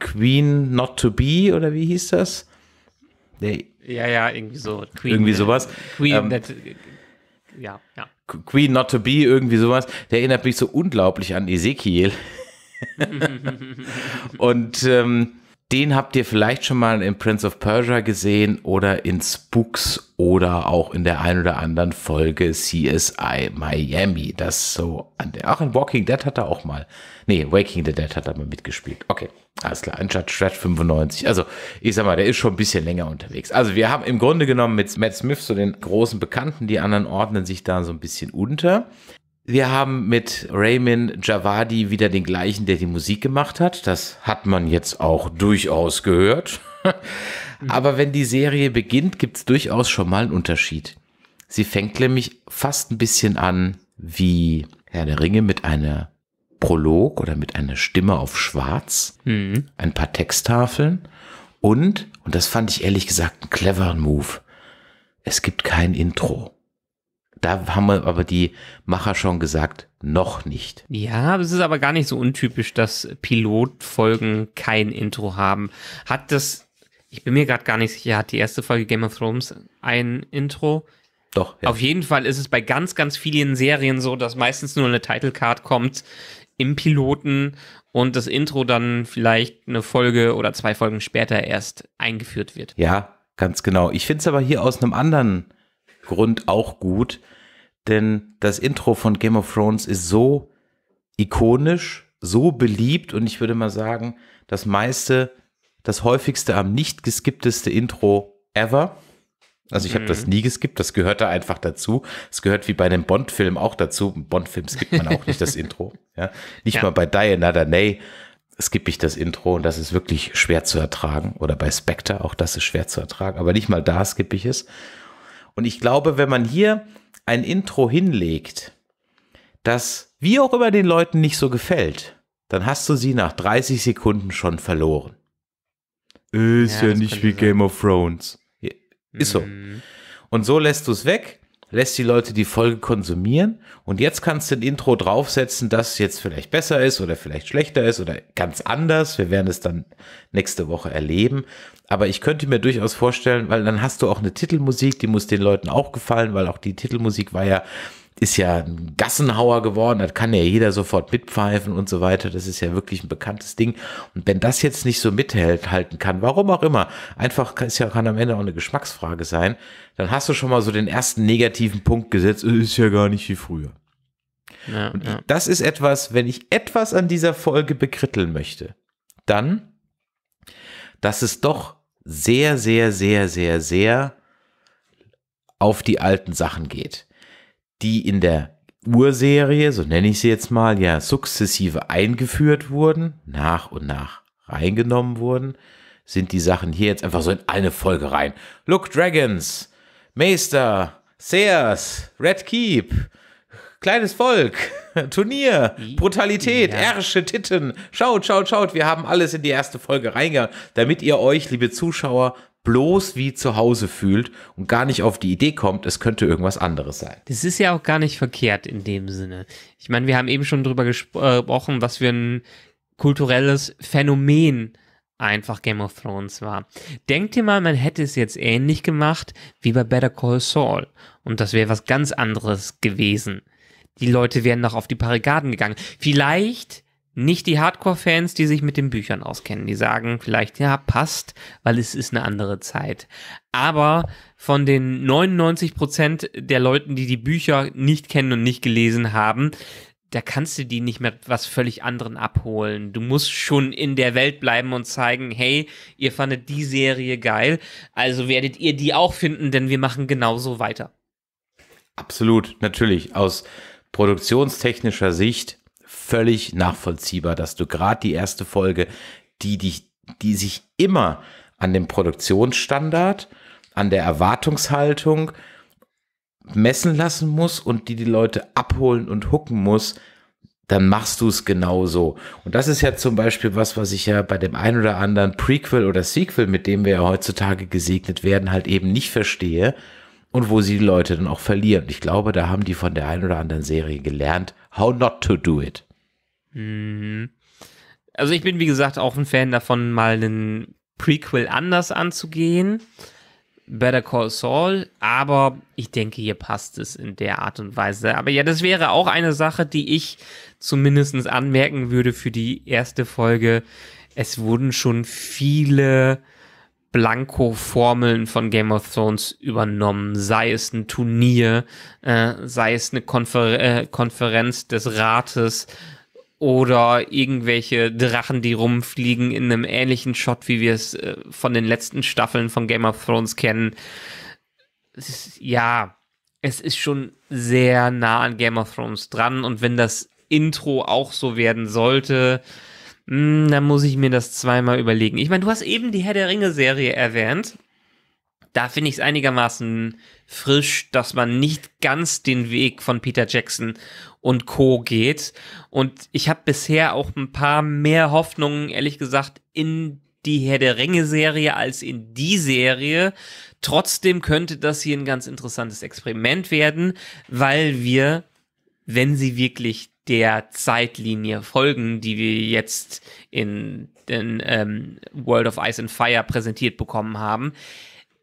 Queen Not to Be oder wie hieß das? Der, ja, ja, irgendwie so. Queen, irgendwie äh, sowas. Queen, ähm, that, ja, ja. Queen Not to Be, irgendwie sowas, der erinnert mich so unglaublich an Ezekiel. und ähm, den habt ihr vielleicht schon mal in Prince of Persia gesehen oder in Spooks oder auch in der ein oder anderen Folge CSI Miami. Das so an der, ach, in Walking Dead hat er auch mal, nee, Waking the Dead hat er mal mitgespielt. Okay, alles klar, In Judge 95. Also, ich sag mal, der ist schon ein bisschen länger unterwegs. Also, wir haben im Grunde genommen mit Matt Smith so den großen Bekannten, die anderen ordnen sich da so ein bisschen unter. Wir haben mit Raymond Javadi wieder den gleichen, der die Musik gemacht hat. Das hat man jetzt auch durchaus gehört. Aber wenn die Serie beginnt, gibt es durchaus schon mal einen Unterschied. Sie fängt nämlich fast ein bisschen an wie Herr der Ringe mit einer Prolog oder mit einer Stimme auf Schwarz, mhm. ein paar Texttafeln und, und das fand ich ehrlich gesagt einen cleveren Move, es gibt kein Intro da haben wir aber die Macher schon gesagt, noch nicht. Ja, es ist aber gar nicht so untypisch, dass Pilotfolgen kein Intro haben. Hat das, ich bin mir gerade gar nicht sicher, hat die erste Folge Game of Thrones ein Intro? Doch. Ja. Auf jeden Fall ist es bei ganz, ganz vielen Serien so, dass meistens nur eine Title Card kommt im Piloten und das Intro dann vielleicht eine Folge oder zwei Folgen später erst eingeführt wird. Ja, ganz genau. Ich finde es aber hier aus einem anderen Grund auch gut, denn das Intro von Game of Thrones ist so ikonisch, so beliebt und ich würde mal sagen, das meiste, das häufigste am nicht geskippteste Intro ever. Also ich habe mhm. das nie geskippt, das gehört da einfach dazu. Es gehört wie bei einem Bond-Film auch dazu. Bond-Film skippt man auch nicht das Intro. Ja? Nicht ja. mal bei Die Another Day skippe ich das Intro und das ist wirklich schwer zu ertragen. Oder bei Spectre, auch das ist schwer zu ertragen. Aber nicht mal da skippe ich es. Und ich glaube, wenn man hier ein Intro hinlegt, das wie auch immer den Leuten nicht so gefällt, dann hast du sie nach 30 Sekunden schon verloren. Ist ja, ja nicht wie sein. Game of Thrones. Ist so. Mhm. Und so lässt du es weg lässt die Leute die Folge konsumieren und jetzt kannst du ein Intro draufsetzen, das jetzt vielleicht besser ist oder vielleicht schlechter ist oder ganz anders. Wir werden es dann nächste Woche erleben. Aber ich könnte mir durchaus vorstellen, weil dann hast du auch eine Titelmusik, die muss den Leuten auch gefallen, weil auch die Titelmusik war ja ist ja ein Gassenhauer geworden, das kann ja jeder sofort mitpfeifen und so weiter. Das ist ja wirklich ein bekanntes Ding. Und wenn das jetzt nicht so mithalten kann, warum auch immer, einfach ist ja, kann am Ende auch eine Geschmacksfrage sein, dann hast du schon mal so den ersten negativen Punkt gesetzt, es äh, ist ja gar nicht wie früher. Ja, und ja. das ist etwas, wenn ich etwas an dieser Folge bekritteln möchte, dann, dass es doch sehr, sehr, sehr, sehr, sehr auf die alten Sachen geht die in der Urserie, so nenne ich sie jetzt mal, ja sukzessive eingeführt wurden, nach und nach reingenommen wurden, sind die Sachen hier jetzt einfach so in eine Folge rein. Look Dragons, Meister, Sears, Red Keep, kleines Volk, Turnier, Brutalität, ja. Ärsche, Titten. Schaut, schaut, schaut. Wir haben alles in die erste Folge reingegangen, damit ihr euch, liebe Zuschauer, bloß wie zu Hause fühlt und gar nicht auf die Idee kommt, es könnte irgendwas anderes sein. Das ist ja auch gar nicht verkehrt in dem Sinne. Ich meine, wir haben eben schon darüber gesprochen, äh, was für ein kulturelles Phänomen einfach Game of Thrones war. Denkt ihr mal, man hätte es jetzt ähnlich gemacht wie bei Better Call Saul und das wäre was ganz anderes gewesen die Leute wären noch auf die Barrikaden gegangen. Vielleicht nicht die Hardcore-Fans, die sich mit den Büchern auskennen. Die sagen vielleicht, ja, passt, weil es ist eine andere Zeit. Aber von den 99 Prozent der Leuten, die die Bücher nicht kennen und nicht gelesen haben, da kannst du die nicht mehr was völlig anderen abholen. Du musst schon in der Welt bleiben und zeigen, hey, ihr fandet die Serie geil, also werdet ihr die auch finden, denn wir machen genauso weiter. Absolut, natürlich. Aus produktionstechnischer Sicht völlig nachvollziehbar, dass du gerade die erste Folge, die dich, die sich immer an dem Produktionsstandard, an der Erwartungshaltung messen lassen muss und die die Leute abholen und hucken muss, dann machst du es genauso. Und das ist ja zum Beispiel was, was ich ja bei dem einen oder anderen Prequel oder Sequel, mit dem wir ja heutzutage gesegnet werden, halt eben nicht verstehe und wo sie die Leute dann auch verlieren. Und ich glaube, da haben die von der einen oder anderen Serie gelernt, how not to do it. Mhm. Also ich bin, wie gesagt, auch ein Fan davon, mal einen Prequel anders anzugehen. Better Call Saul, aber ich denke, hier passt es in der Art und Weise. Aber ja, das wäre auch eine Sache, die ich zumindest anmerken würde für die erste Folge. Es wurden schon viele Blanko-Formeln von Game of Thrones übernommen, sei es ein Turnier, äh, sei es eine Konfer äh, Konferenz des Rates oder irgendwelche Drachen, die rumfliegen in einem ähnlichen Shot, wie wir es äh, von den letzten Staffeln von Game of Thrones kennen. Es ist, ja, es ist schon sehr nah an Game of Thrones dran und wenn das Intro auch so werden sollte, mh, hm, da muss ich mir das zweimal überlegen. Ich meine, du hast eben die Herr der Ringe-Serie erwähnt. Da finde ich es einigermaßen frisch, dass man nicht ganz den Weg von Peter Jackson und Co. geht. Und ich habe bisher auch ein paar mehr Hoffnungen, ehrlich gesagt, in die Herr der Ringe-Serie als in die Serie. Trotzdem könnte das hier ein ganz interessantes Experiment werden, weil wir, wenn sie wirklich der Zeitlinie folgen, die wir jetzt in, in ähm, World of Ice and Fire präsentiert bekommen haben,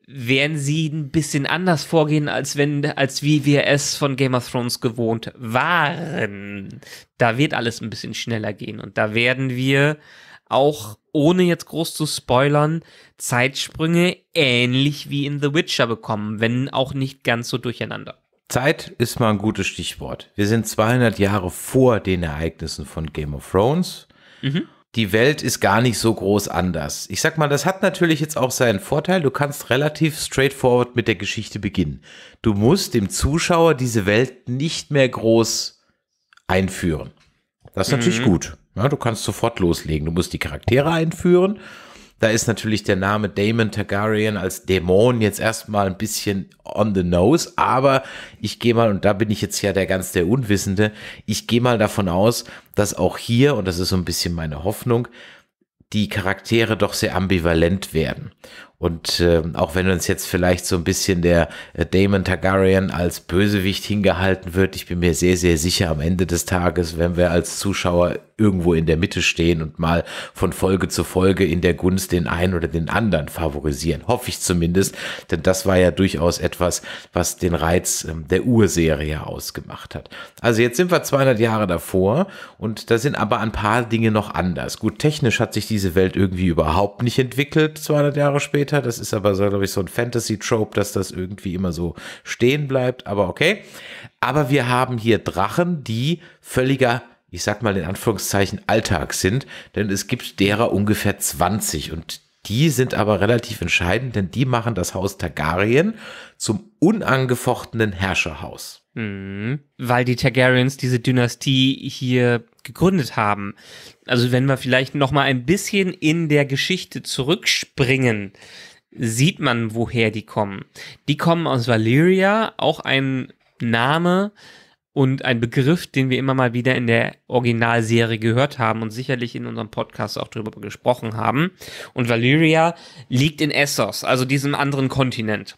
werden sie ein bisschen anders vorgehen, als wenn, als wie wir es von Game of Thrones gewohnt waren. Da wird alles ein bisschen schneller gehen und da werden wir auch, ohne jetzt groß zu spoilern, Zeitsprünge ähnlich wie in The Witcher bekommen, wenn auch nicht ganz so durcheinander. Zeit ist mal ein gutes Stichwort. Wir sind 200 Jahre vor den Ereignissen von Game of Thrones. Mhm. Die Welt ist gar nicht so groß anders. Ich sag mal, das hat natürlich jetzt auch seinen Vorteil. Du kannst relativ straightforward mit der Geschichte beginnen. Du musst dem Zuschauer diese Welt nicht mehr groß einführen. Das ist mhm. natürlich gut. Ja, du kannst sofort loslegen. Du musst die Charaktere einführen, da ist natürlich der Name Damon Targaryen als Dämon jetzt erstmal ein bisschen on the nose, aber ich gehe mal, und da bin ich jetzt ja der ganz der Unwissende, ich gehe mal davon aus, dass auch hier, und das ist so ein bisschen meine Hoffnung, die Charaktere doch sehr ambivalent werden. Und äh, auch wenn uns jetzt vielleicht so ein bisschen der äh, Damon Targaryen als Bösewicht hingehalten wird, ich bin mir sehr, sehr sicher, am Ende des Tages, wenn wir als Zuschauer irgendwo in der Mitte stehen und mal von Folge zu Folge in der Gunst den einen oder den anderen favorisieren. Hoffe ich zumindest, denn das war ja durchaus etwas, was den Reiz ähm, der Urserie ausgemacht hat. Also jetzt sind wir 200 Jahre davor und da sind aber ein paar Dinge noch anders. Gut, technisch hat sich diese Welt irgendwie überhaupt nicht entwickelt 200 Jahre später. Das ist aber, so, glaube ich, so ein Fantasy-Trope, dass das irgendwie immer so stehen bleibt, aber okay. Aber wir haben hier Drachen, die völliger ich sag mal in Anführungszeichen, Alltag sind, denn es gibt derer ungefähr 20 und die sind aber relativ entscheidend, denn die machen das Haus Targaryen zum unangefochtenen Herrscherhaus. Mhm. Weil die Targaryens diese Dynastie hier gegründet haben. Also wenn wir vielleicht noch mal ein bisschen in der Geschichte zurückspringen, sieht man, woher die kommen. Die kommen aus Valyria, auch ein Name, und ein Begriff, den wir immer mal wieder in der Originalserie gehört haben und sicherlich in unserem Podcast auch drüber gesprochen haben. Und Valyria liegt in Essos, also diesem anderen Kontinent.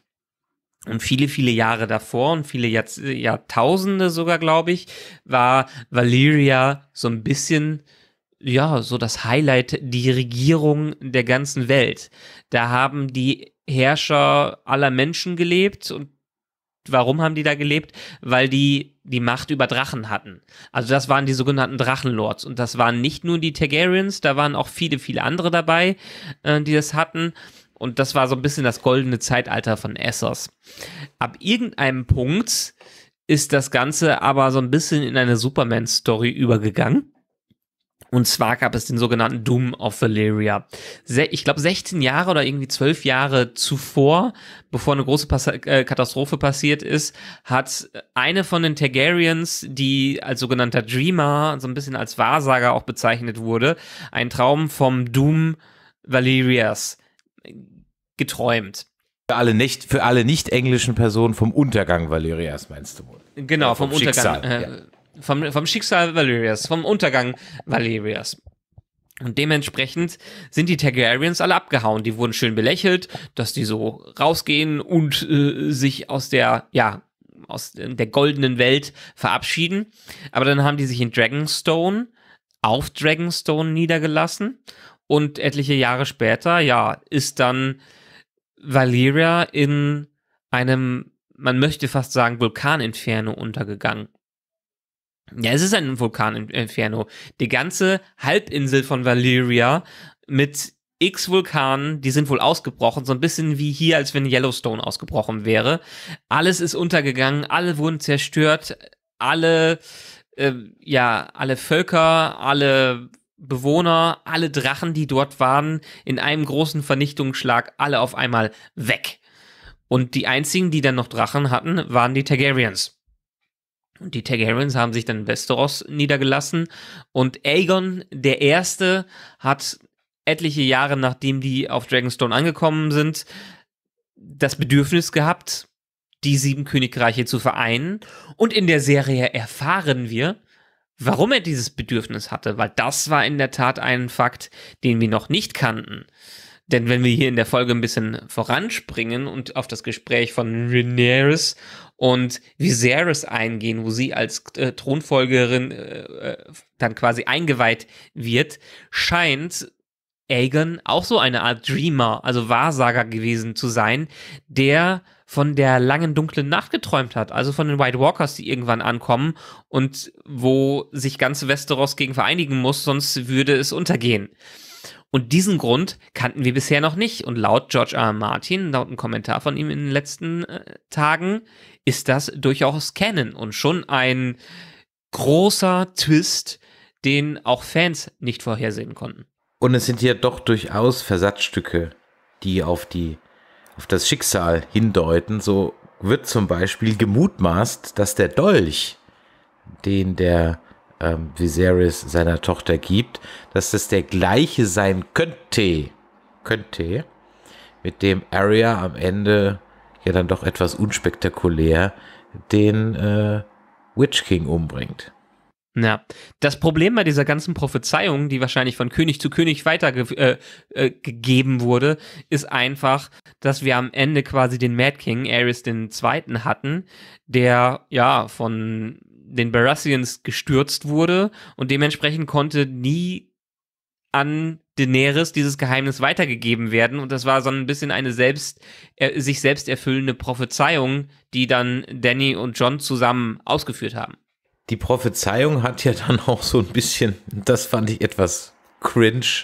Und viele, viele Jahre davor und viele Jahrz Jahrtausende sogar, glaube ich, war Valyria so ein bisschen ja, so das Highlight, die Regierung der ganzen Welt. Da haben die Herrscher aller Menschen gelebt und warum haben die da gelebt? Weil die die Macht über Drachen hatten. Also das waren die sogenannten Drachenlords. Und das waren nicht nur die Targaryens, da waren auch viele, viele andere dabei, äh, die das hatten. Und das war so ein bisschen das goldene Zeitalter von Essos. Ab irgendeinem Punkt ist das Ganze aber so ein bisschen in eine Superman-Story übergegangen. Und zwar gab es den sogenannten Doom of Valyria. Ich glaube, 16 Jahre oder irgendwie 12 Jahre zuvor, bevor eine große Pas äh, Katastrophe passiert ist, hat eine von den Targaryens, die als sogenannter Dreamer, so ein bisschen als Wahrsager auch bezeichnet wurde, einen Traum vom Doom Valyrias äh, geträumt. Für alle nicht, für alle nicht englischen Personen vom Untergang Valyrias meinst du wohl? Genau, ja, vom, vom Untergang. Äh, ja vom, vom Schicksal Valerias, vom Untergang Valerias. Und dementsprechend sind die Targaryens alle abgehauen. Die wurden schön belächelt, dass die so rausgehen und äh, sich aus der, ja, aus der goldenen Welt verabschieden. Aber dann haben die sich in Dragonstone, auf Dragonstone niedergelassen. Und etliche Jahre später, ja, ist dann Valyria in einem, man möchte fast sagen, Vulkaninferno untergegangen. Ja, es ist ein Vulkaninferno. Die ganze Halbinsel von Valyria mit x Vulkanen, die sind wohl ausgebrochen, so ein bisschen wie hier, als wenn Yellowstone ausgebrochen wäre. Alles ist untergegangen, alle wurden zerstört, alle, äh, ja, alle Völker, alle Bewohner, alle Drachen, die dort waren, in einem großen Vernichtungsschlag alle auf einmal weg. Und die einzigen, die dann noch Drachen hatten, waren die Targaryens. Und die Tag haben sich dann in Westeros niedergelassen. Und Aegon der Erste hat etliche Jahre nachdem die auf Dragonstone angekommen sind, das Bedürfnis gehabt, die sieben Königreiche zu vereinen. Und in der Serie erfahren wir, warum er dieses Bedürfnis hatte, weil das war in der Tat ein Fakt, den wir noch nicht kannten. Denn wenn wir hier in der Folge ein bisschen voranspringen und auf das Gespräch von Rhaenyra und Viserys eingehen, wo sie als äh, Thronfolgerin äh, äh, dann quasi eingeweiht wird, scheint Aegon auch so eine Art Dreamer, also Wahrsager gewesen zu sein, der von der langen dunklen Nacht geträumt hat, also von den White Walkers, die irgendwann ankommen und wo sich ganz Westeros gegen vereinigen muss, sonst würde es untergehen. Und diesen Grund kannten wir bisher noch nicht. Und laut George R. R. Martin, laut einem Kommentar von ihm in den letzten äh, Tagen, ist das durchaus kennen und schon ein großer Twist, den auch Fans nicht vorhersehen konnten. Und es sind ja doch durchaus Versatzstücke, die auf die auf das Schicksal hindeuten. So wird zum Beispiel gemutmaßt, dass der Dolch, den der ähm, Viserys seiner Tochter gibt, dass das der gleiche sein könnte, könnte, mit dem Arya am Ende ja dann doch etwas unspektakulär den äh, Witch King umbringt. Ja, das Problem bei dieser ganzen Prophezeiung, die wahrscheinlich von König zu König weitergegeben äh, äh, wurde, ist einfach, dass wir am Ende quasi den Mad King, Ares II., hatten, der ja von den Baratheons gestürzt wurde und dementsprechend konnte nie an Daenerys dieses Geheimnis weitergegeben werden und das war so ein bisschen eine selbst äh, sich selbst erfüllende Prophezeiung, die dann Danny und John zusammen ausgeführt haben. Die Prophezeiung hat ja dann auch so ein bisschen, das fand ich etwas cringe,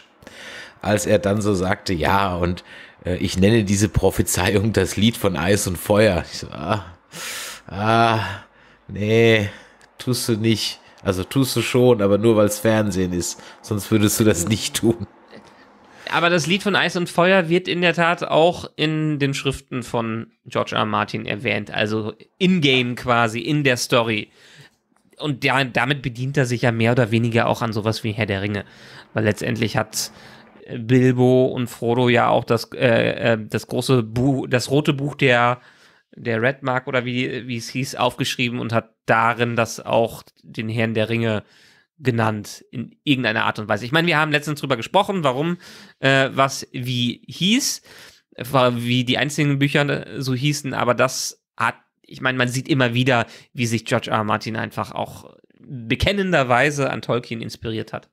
als er dann so sagte, ja und äh, ich nenne diese Prophezeiung das Lied von Eis und Feuer. Ich so, ah, ah, nee, tust du nicht. Also tust du schon, aber nur weil es Fernsehen ist. Sonst würdest du das mhm. nicht tun. Aber das Lied von Eis und Feuer wird in der Tat auch in den Schriften von George R. Martin erwähnt. Also in-game quasi, in der Story. Und der, damit bedient er sich ja mehr oder weniger auch an sowas wie Herr der Ringe. Weil letztendlich hat äh, Bilbo und Frodo ja auch das, äh, äh das große Buch, das rote Buch der der Redmark oder wie, wie es hieß, aufgeschrieben und hat darin das auch den Herrn der Ringe genannt, in irgendeiner Art und Weise. Ich meine, wir haben letztens drüber gesprochen, warum äh, was wie hieß, wie die einzelnen Bücher äh, so hießen, aber das hat, ich meine, man sieht immer wieder, wie sich George R. R. Martin einfach auch bekennenderweise an Tolkien inspiriert hat.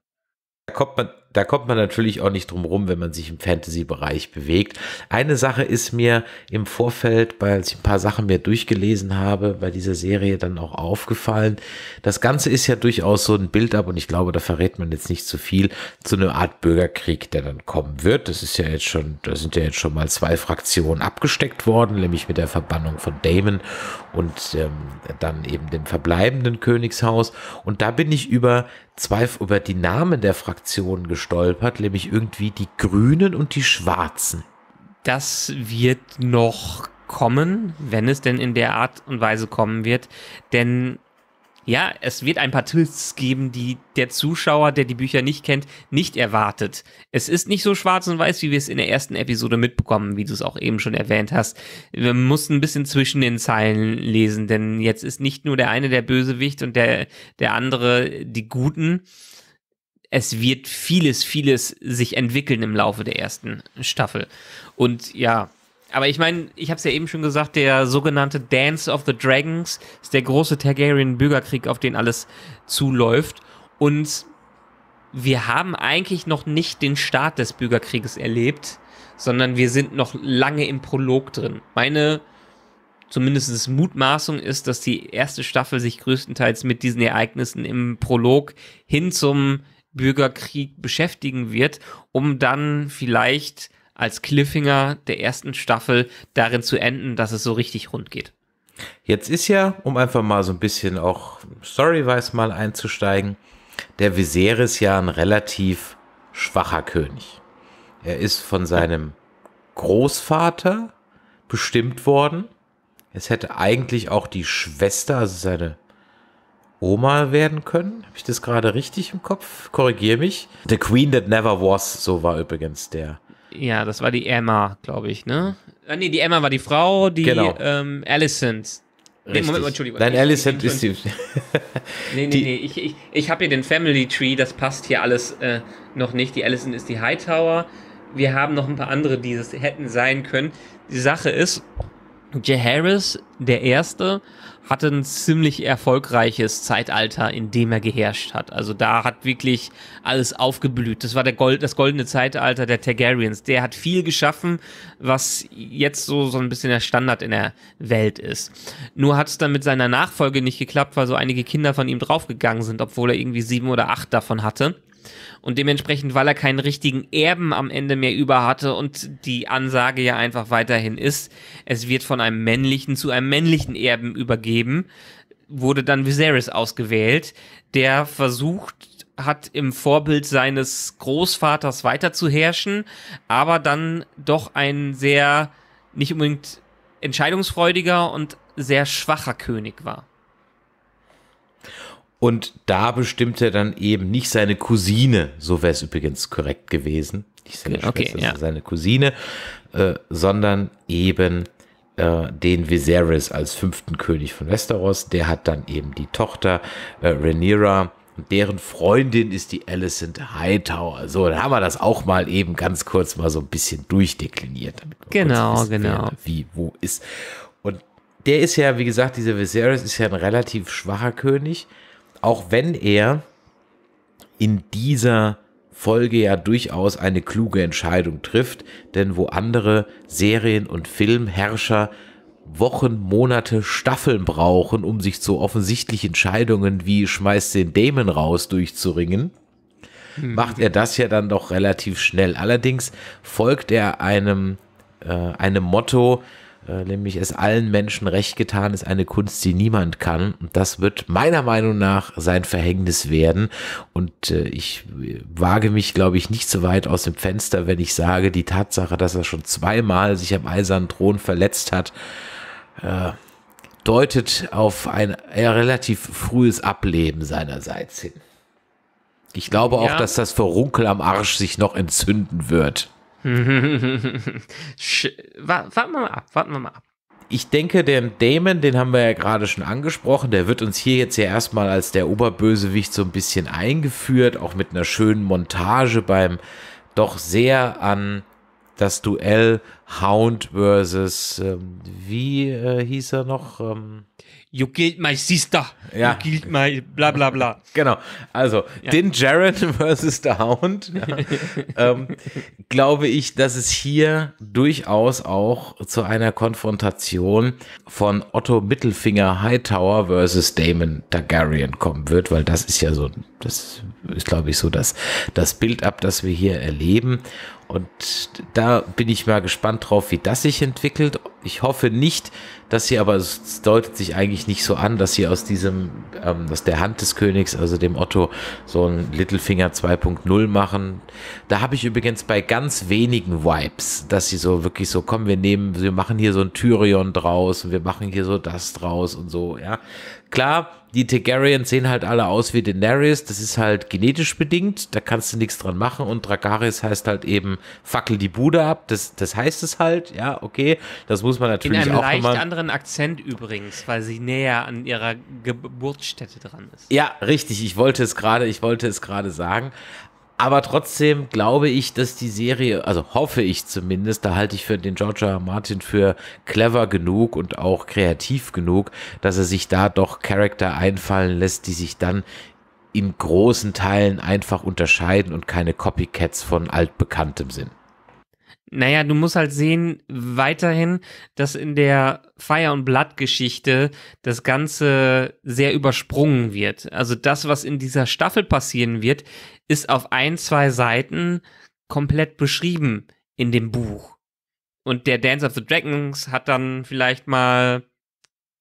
Da kommt man da kommt man natürlich auch nicht drum rum, wenn man sich im Fantasy-Bereich bewegt. Eine Sache ist mir im Vorfeld, weil ich ein paar Sachen mir durchgelesen habe, bei dieser Serie dann auch aufgefallen. Das Ganze ist ja durchaus so ein Bild ab und ich glaube, da verrät man jetzt nicht zu so viel, zu einer Art Bürgerkrieg, der dann kommen wird. Das ist ja jetzt schon, da sind ja jetzt schon mal zwei Fraktionen abgesteckt worden, nämlich mit der Verbannung von Damon und ähm, dann eben dem verbleibenden Königshaus. Und da bin ich über zwei, über die Namen der Fraktionen gesprochen gestolpert, nämlich irgendwie die Grünen und die Schwarzen. Das wird noch kommen, wenn es denn in der Art und Weise kommen wird. Denn ja, es wird ein paar Twists geben, die der Zuschauer, der die Bücher nicht kennt, nicht erwartet. Es ist nicht so schwarz und weiß, wie wir es in der ersten Episode mitbekommen, wie du es auch eben schon erwähnt hast. Wir mussten ein bisschen zwischen den Zeilen lesen, denn jetzt ist nicht nur der eine der Bösewicht und der, der andere die Guten, es wird vieles, vieles sich entwickeln im Laufe der ersten Staffel. Und ja, aber ich meine, ich habe es ja eben schon gesagt, der sogenannte Dance of the Dragons ist der große Targaryen-Bürgerkrieg, auf den alles zuläuft. Und wir haben eigentlich noch nicht den Start des Bürgerkrieges erlebt, sondern wir sind noch lange im Prolog drin. Meine zumindest Mutmaßung ist, dass die erste Staffel sich größtenteils mit diesen Ereignissen im Prolog hin zum Bürgerkrieg beschäftigen wird, um dann vielleicht als Cliffhanger der ersten Staffel darin zu enden, dass es so richtig rund geht. Jetzt ist ja, um einfach mal so ein bisschen auch Story-wise mal einzusteigen, der Viserys ja ein relativ schwacher König. Er ist von seinem Großvater bestimmt worden. Es hätte eigentlich auch die Schwester, also seine Oma werden können. Habe ich das gerade richtig im Kopf? Korrigiere mich. The Queen That Never Was, so war übrigens der. Ja, das war die Emma, glaube ich, ne? Ah, nee, die Emma war die Frau, die genau. ähm, Alicent. Nee, Moment, Entschuldigung. Nein, Alicent ist die. nee, nee, nee. Ich, ich, ich habe hier den Family Tree, das passt hier alles äh, noch nicht. Die Alicent ist die Hightower. Wir haben noch ein paar andere, die es hätten sein können. Die Sache ist, Jay Harris, der Erste, hatte ein ziemlich erfolgreiches Zeitalter, in dem er geherrscht hat. Also da hat wirklich alles aufgeblüht. Das war der Gold, das goldene Zeitalter der Targaryens. Der hat viel geschaffen, was jetzt so, so ein bisschen der Standard in der Welt ist. Nur hat es dann mit seiner Nachfolge nicht geklappt, weil so einige Kinder von ihm draufgegangen sind, obwohl er irgendwie sieben oder acht davon hatte. Und dementsprechend, weil er keinen richtigen Erben am Ende mehr über hatte und die Ansage ja einfach weiterhin ist, es wird von einem männlichen zu einem männlichen Erben übergeben, wurde dann Viserys ausgewählt, der versucht, hat im Vorbild seines Großvaters weiterzuherrschen, aber dann doch ein sehr, nicht unbedingt entscheidungsfreudiger und sehr schwacher König war. Und da bestimmt er dann eben nicht seine Cousine, so wäre es übrigens korrekt gewesen, nicht seine okay, Schwester, ja. seine Cousine, äh, sondern eben äh, den Viserys als fünften König von Westeros. Der hat dann eben die Tochter äh, Rhaenyra und deren Freundin ist die Alicent Hightower. So, dann haben wir das auch mal eben ganz kurz mal so ein bisschen durchdekliniert. genau, wissen, genau. wie, wo ist. Und der ist ja, wie gesagt, dieser Viserys ist ja ein relativ schwacher König auch wenn er in dieser Folge ja durchaus eine kluge Entscheidung trifft, denn wo andere Serien- und Filmherrscher Wochen, Monate, Staffeln brauchen, um sich zu offensichtlichen Entscheidungen wie schmeißt den Dämon raus durchzuringen, mhm. macht er das ja dann doch relativ schnell. Allerdings folgt er einem, äh, einem Motto, äh, nämlich es allen Menschen recht getan ist, eine Kunst, die niemand kann. Und das wird meiner Meinung nach sein Verhängnis werden. Und äh, ich wage mich, glaube ich, nicht so weit aus dem Fenster, wenn ich sage, die Tatsache, dass er schon zweimal sich am eisernen Thron verletzt hat, äh, deutet auf ein relativ frühes Ableben seinerseits hin. Ich glaube ja. auch, dass das Verrunkel am Arsch sich noch entzünden wird. warten wir mal ab, warten wir mal ab. Ich denke, den Damon, den haben wir ja gerade schon angesprochen, der wird uns hier jetzt ja erstmal als der Oberbösewicht so ein bisschen eingeführt, auch mit einer schönen Montage beim doch sehr an das Duell Hound versus, ähm, wie äh, hieß er noch? Ähm, You killed my sister. Ja. You killed my bla bla bla. Genau. Also, ja. Din Jaren versus The Hound. Ja. ähm, glaube ich, dass es hier durchaus auch zu einer Konfrontation von Otto Mittelfinger Hightower versus Damon Targaryen kommen wird, weil das ist ja so, das ist, glaube ich, so das, das Bild ab, das wir hier erleben. Und da bin ich mal gespannt drauf, wie das sich entwickelt. Ich hoffe nicht, dass das hier aber es deutet sich eigentlich nicht so an, dass sie aus diesem, ähm, aus der Hand des Königs, also dem Otto, so ein Littlefinger 2.0 machen. Da habe ich übrigens bei ganz wenigen Vibes, dass sie so wirklich so, kommen, wir nehmen, wir machen hier so ein Tyrion draus und wir machen hier so das draus und so, ja. Klar, die Targaryens sehen halt alle aus wie Daenerys, das ist halt genetisch bedingt, da kannst du nichts dran machen und Dragaris heißt halt eben fackel die Bude ab, das, das heißt es halt, ja, okay, das muss man natürlich auch In einem auch leicht immer, anderen Akzent übrigens, weil sie näher an ihrer Geburtsstätte dran ist. Ja, richtig, ich wollte es gerade, ich wollte es gerade sagen, aber trotzdem glaube ich, dass die Serie, also hoffe ich zumindest, da halte ich für den Georgia Martin für clever genug und auch kreativ genug, dass er sich da doch Charakter einfallen lässt, die sich dann in großen Teilen einfach unterscheiden und keine Copycats von altbekanntem sind. Naja, du musst halt sehen, weiterhin, dass in der Fire- und Blood-Geschichte das Ganze sehr übersprungen wird. Also das, was in dieser Staffel passieren wird, ist auf ein, zwei Seiten komplett beschrieben in dem Buch. Und der Dance of the Dragons hat dann vielleicht mal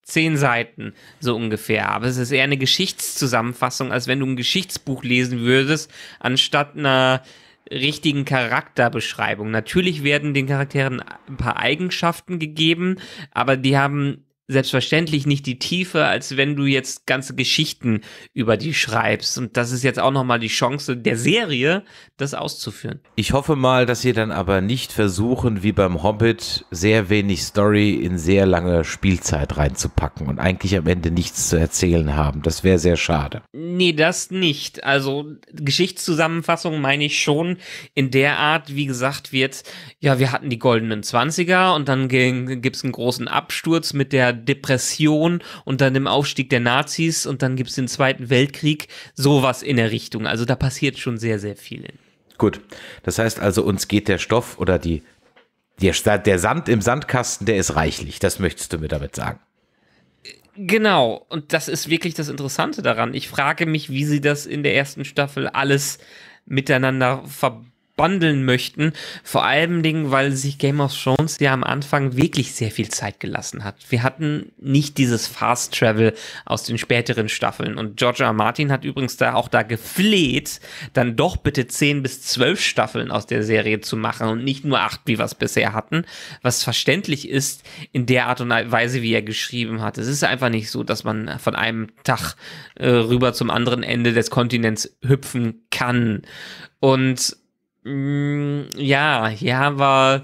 zehn Seiten, so ungefähr. Aber es ist eher eine Geschichtszusammenfassung, als wenn du ein Geschichtsbuch lesen würdest, anstatt einer richtigen Charakterbeschreibung. Natürlich werden den Charakteren ein paar Eigenschaften gegeben, aber die haben selbstverständlich nicht die Tiefe, als wenn du jetzt ganze Geschichten über die schreibst. Und das ist jetzt auch nochmal die Chance der Serie, das auszuführen. Ich hoffe mal, dass sie dann aber nicht versuchen, wie beim Hobbit, sehr wenig Story in sehr lange Spielzeit reinzupacken und eigentlich am Ende nichts zu erzählen haben. Das wäre sehr schade. Nee, das nicht. Also Geschichtszusammenfassung meine ich schon in der Art, wie gesagt wird, ja, wir hatten die goldenen 20er und dann gibt es einen großen Absturz mit der Depression und dann im Aufstieg der Nazis und dann gibt es den Zweiten Weltkrieg, sowas in der Richtung. Also da passiert schon sehr, sehr viel. In. Gut, das heißt also, uns geht der Stoff oder die, der, der Sand im Sandkasten, der ist reichlich, das möchtest du mir damit sagen. Genau, und das ist wirklich das Interessante daran. Ich frage mich, wie sie das in der ersten Staffel alles miteinander verbinden bundeln möchten. Vor allem Dingen, weil sich Game of Thrones ja am Anfang wirklich sehr viel Zeit gelassen hat. Wir hatten nicht dieses Fast Travel aus den späteren Staffeln. Und Georgia Martin hat übrigens da auch da gefleht, dann doch bitte zehn bis zwölf Staffeln aus der Serie zu machen und nicht nur acht, wie wir es bisher hatten. Was verständlich ist in der Art und Weise, wie er geschrieben hat. Es ist einfach nicht so, dass man von einem Tag äh, rüber zum anderen Ende des Kontinents hüpfen kann. Und Mm, ja, hier haben wir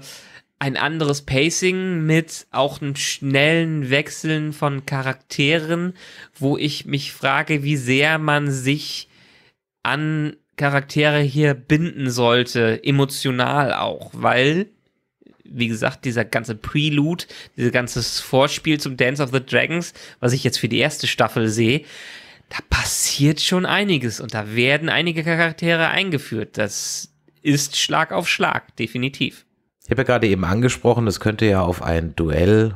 ein anderes Pacing mit auch einem schnellen Wechseln von Charakteren, wo ich mich frage, wie sehr man sich an Charaktere hier binden sollte, emotional auch, weil, wie gesagt, dieser ganze Prelude, dieses ganze Vorspiel zum Dance of the Dragons, was ich jetzt für die erste Staffel sehe, da passiert schon einiges und da werden einige Charaktere eingeführt. Das ist Schlag auf Schlag, definitiv. Ich habe ja gerade eben angesprochen, es könnte ja auf ein Duell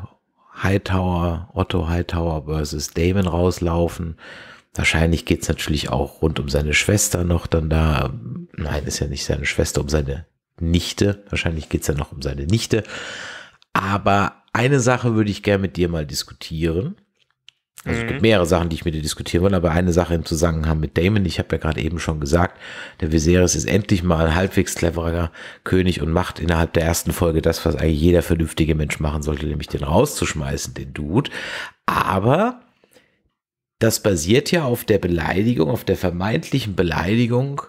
Hightower, Otto Hightower versus Damon rauslaufen. Wahrscheinlich geht es natürlich auch rund um seine Schwester noch dann da. Nein, ist ja nicht seine Schwester, um seine Nichte. Wahrscheinlich geht es ja noch um seine Nichte. Aber eine Sache würde ich gerne mit dir mal diskutieren. Also es mhm. gibt mehrere Sachen, die ich mit dir diskutieren will, aber eine Sache im Zusammenhang mit Damon, ich habe ja gerade eben schon gesagt, der Viserys ist endlich mal ein halbwegs cleverer König und macht innerhalb der ersten Folge das, was eigentlich jeder vernünftige Mensch machen sollte, nämlich den rauszuschmeißen, den Dude. Aber das basiert ja auf der Beleidigung, auf der vermeintlichen Beleidigung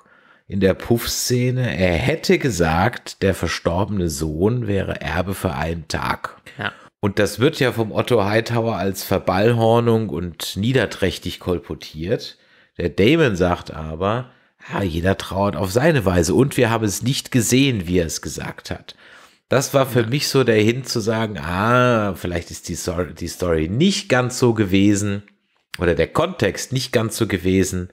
in der Puff-Szene. Er hätte gesagt, der verstorbene Sohn wäre Erbe für einen Tag. Ja. Und das wird ja vom Otto Hightower als Verballhornung und niederträchtig kolportiert. Der Damon sagt aber, ah, jeder trauert auf seine Weise und wir haben es nicht gesehen, wie er es gesagt hat. Das war für mich so der Hin zu sagen, ah, vielleicht ist die Story, die Story nicht ganz so gewesen oder der Kontext nicht ganz so gewesen,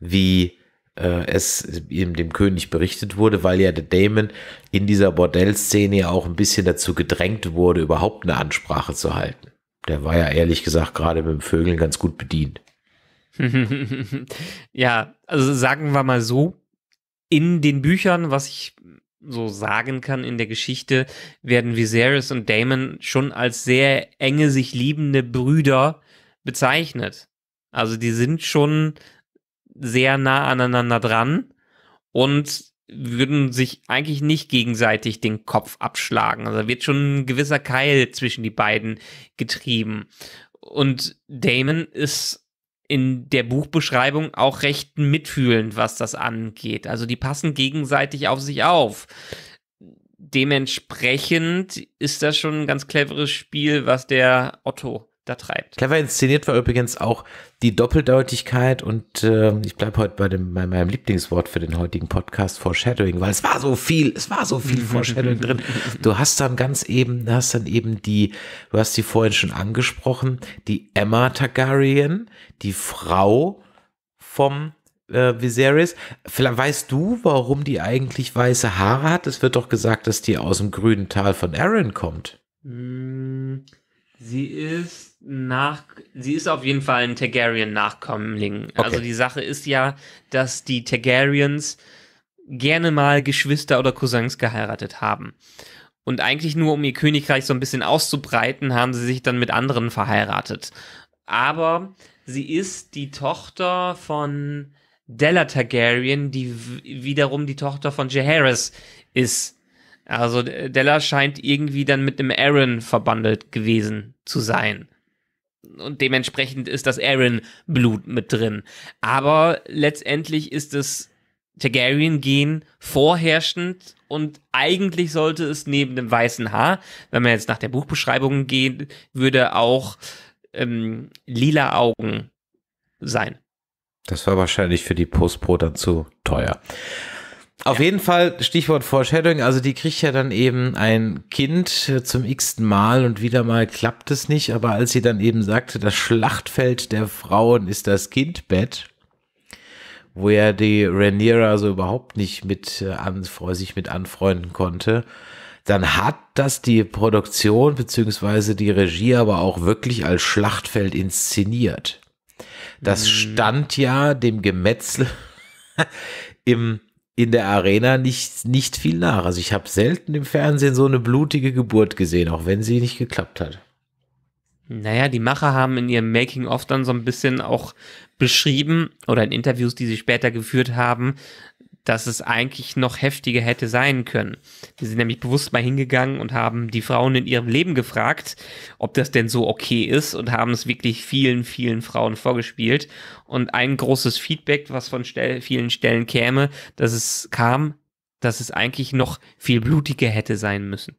wie äh, es eben dem König berichtet wurde, weil ja der Damon in dieser Bordellszene ja auch ein bisschen dazu gedrängt wurde, überhaupt eine Ansprache zu halten. Der war ja ehrlich gesagt gerade mit dem Vögeln ganz gut bedient. ja, also sagen wir mal so, in den Büchern, was ich so sagen kann in der Geschichte, werden Viserys und Damon schon als sehr enge sich liebende Brüder bezeichnet. Also die sind schon sehr nah aneinander dran und würden sich eigentlich nicht gegenseitig den Kopf abschlagen. Also da wird schon ein gewisser Keil zwischen die beiden getrieben. Und Damon ist in der Buchbeschreibung auch recht mitfühlend, was das angeht. Also die passen gegenseitig auf sich auf. Dementsprechend ist das schon ein ganz cleveres Spiel, was der Otto da treibt. Clever inszeniert war übrigens auch die Doppeldeutigkeit und äh, ich bleibe heute bei, dem, bei meinem Lieblingswort für den heutigen Podcast, Foreshadowing, weil es war so viel, es war so viel Foreshadowing drin. Du hast dann ganz eben, du hast dann eben die, du hast sie vorhin schon angesprochen, die Emma Targaryen, die Frau vom äh, Viserys. Vielleicht weißt du, warum die eigentlich weiße Haare hat? Es wird doch gesagt, dass die aus dem grünen Tal von Aaron kommt. Mm. Sie ist nach, sie ist auf jeden Fall ein Targaryen-Nachkommling. Also okay. Also die Sache ist ja, dass die Targaryens gerne mal Geschwister oder Cousins geheiratet haben. Und eigentlich nur, um ihr Königreich so ein bisschen auszubreiten, haben sie sich dann mit anderen verheiratet. Aber sie ist die Tochter von Della Targaryen, die wiederum die Tochter von Jaehaerys ist also Della scheint irgendwie dann mit einem Aaron verbandelt gewesen zu sein. Und dementsprechend ist das Aaron-Blut mit drin. Aber letztendlich ist es Targaryen-Gen vorherrschend und eigentlich sollte es neben dem weißen Haar, wenn man jetzt nach der Buchbeschreibung geht, würde, auch ähm, lila Augen sein. Das war wahrscheinlich für die Postpro dann zu teuer. Auf ja. jeden Fall, Stichwort Foreshadowing, also die kriegt ja dann eben ein Kind äh, zum x-ten Mal und wieder mal klappt es nicht, aber als sie dann eben sagte, das Schlachtfeld der Frauen ist das Kindbett, wo ja die Rhaenyra so überhaupt nicht mit äh, an, sich mit anfreunden konnte, dann hat das die Produktion bzw. die Regie aber auch wirklich als Schlachtfeld inszeniert. Das mhm. stand ja dem Gemetzel im in der Arena nicht, nicht viel nach. Also ich habe selten im Fernsehen so eine blutige Geburt gesehen, auch wenn sie nicht geklappt hat. Naja, die Macher haben in ihrem Making-of dann so ein bisschen auch beschrieben oder in Interviews, die sie später geführt haben, dass es eigentlich noch heftiger hätte sein können. Die sind nämlich bewusst mal hingegangen und haben die Frauen in ihrem Leben gefragt, ob das denn so okay ist und haben es wirklich vielen, vielen Frauen vorgespielt. Und ein großes Feedback, was von Stel vielen Stellen käme, dass es kam, dass es eigentlich noch viel blutiger hätte sein müssen.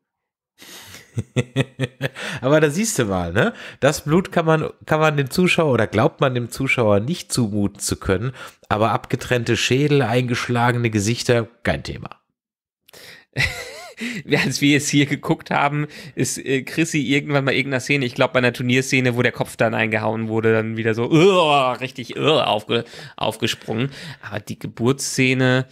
Aber da siehst du mal, ne? Das Blut kann man, kann man dem Zuschauer oder glaubt man dem Zuschauer nicht zumuten zu können, aber abgetrennte Schädel, eingeschlagene Gesichter, kein Thema. Als wir es hier geguckt haben, ist äh, Chrissy irgendwann mal irgendeiner Szene, ich glaube bei einer Turnierszene, wo der Kopf dann eingehauen wurde, dann wieder so uh, richtig uh, aufge, aufgesprungen. Aber die Geburtsszene,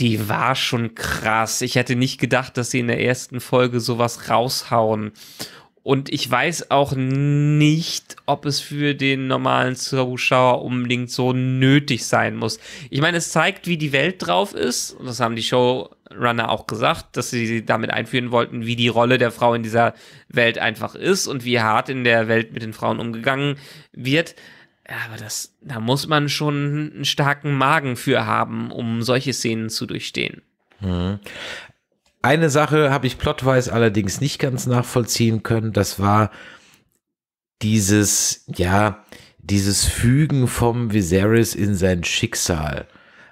die war schon krass. Ich hätte nicht gedacht, dass sie in der ersten Folge sowas raushauen. Und ich weiß auch nicht, ob es für den normalen Zuschauer unbedingt so nötig sein muss. Ich meine, es zeigt, wie die Welt drauf ist. Und das haben die Showrunner auch gesagt, dass sie damit einführen wollten, wie die Rolle der Frau in dieser Welt einfach ist und wie hart in der Welt mit den Frauen umgegangen wird. Ja, aber das, da muss man schon einen starken Magen für haben, um solche Szenen zu durchstehen. Mhm. Eine Sache habe ich plotweise allerdings nicht ganz nachvollziehen können. Das war dieses, ja, dieses Fügen vom Viserys in sein Schicksal.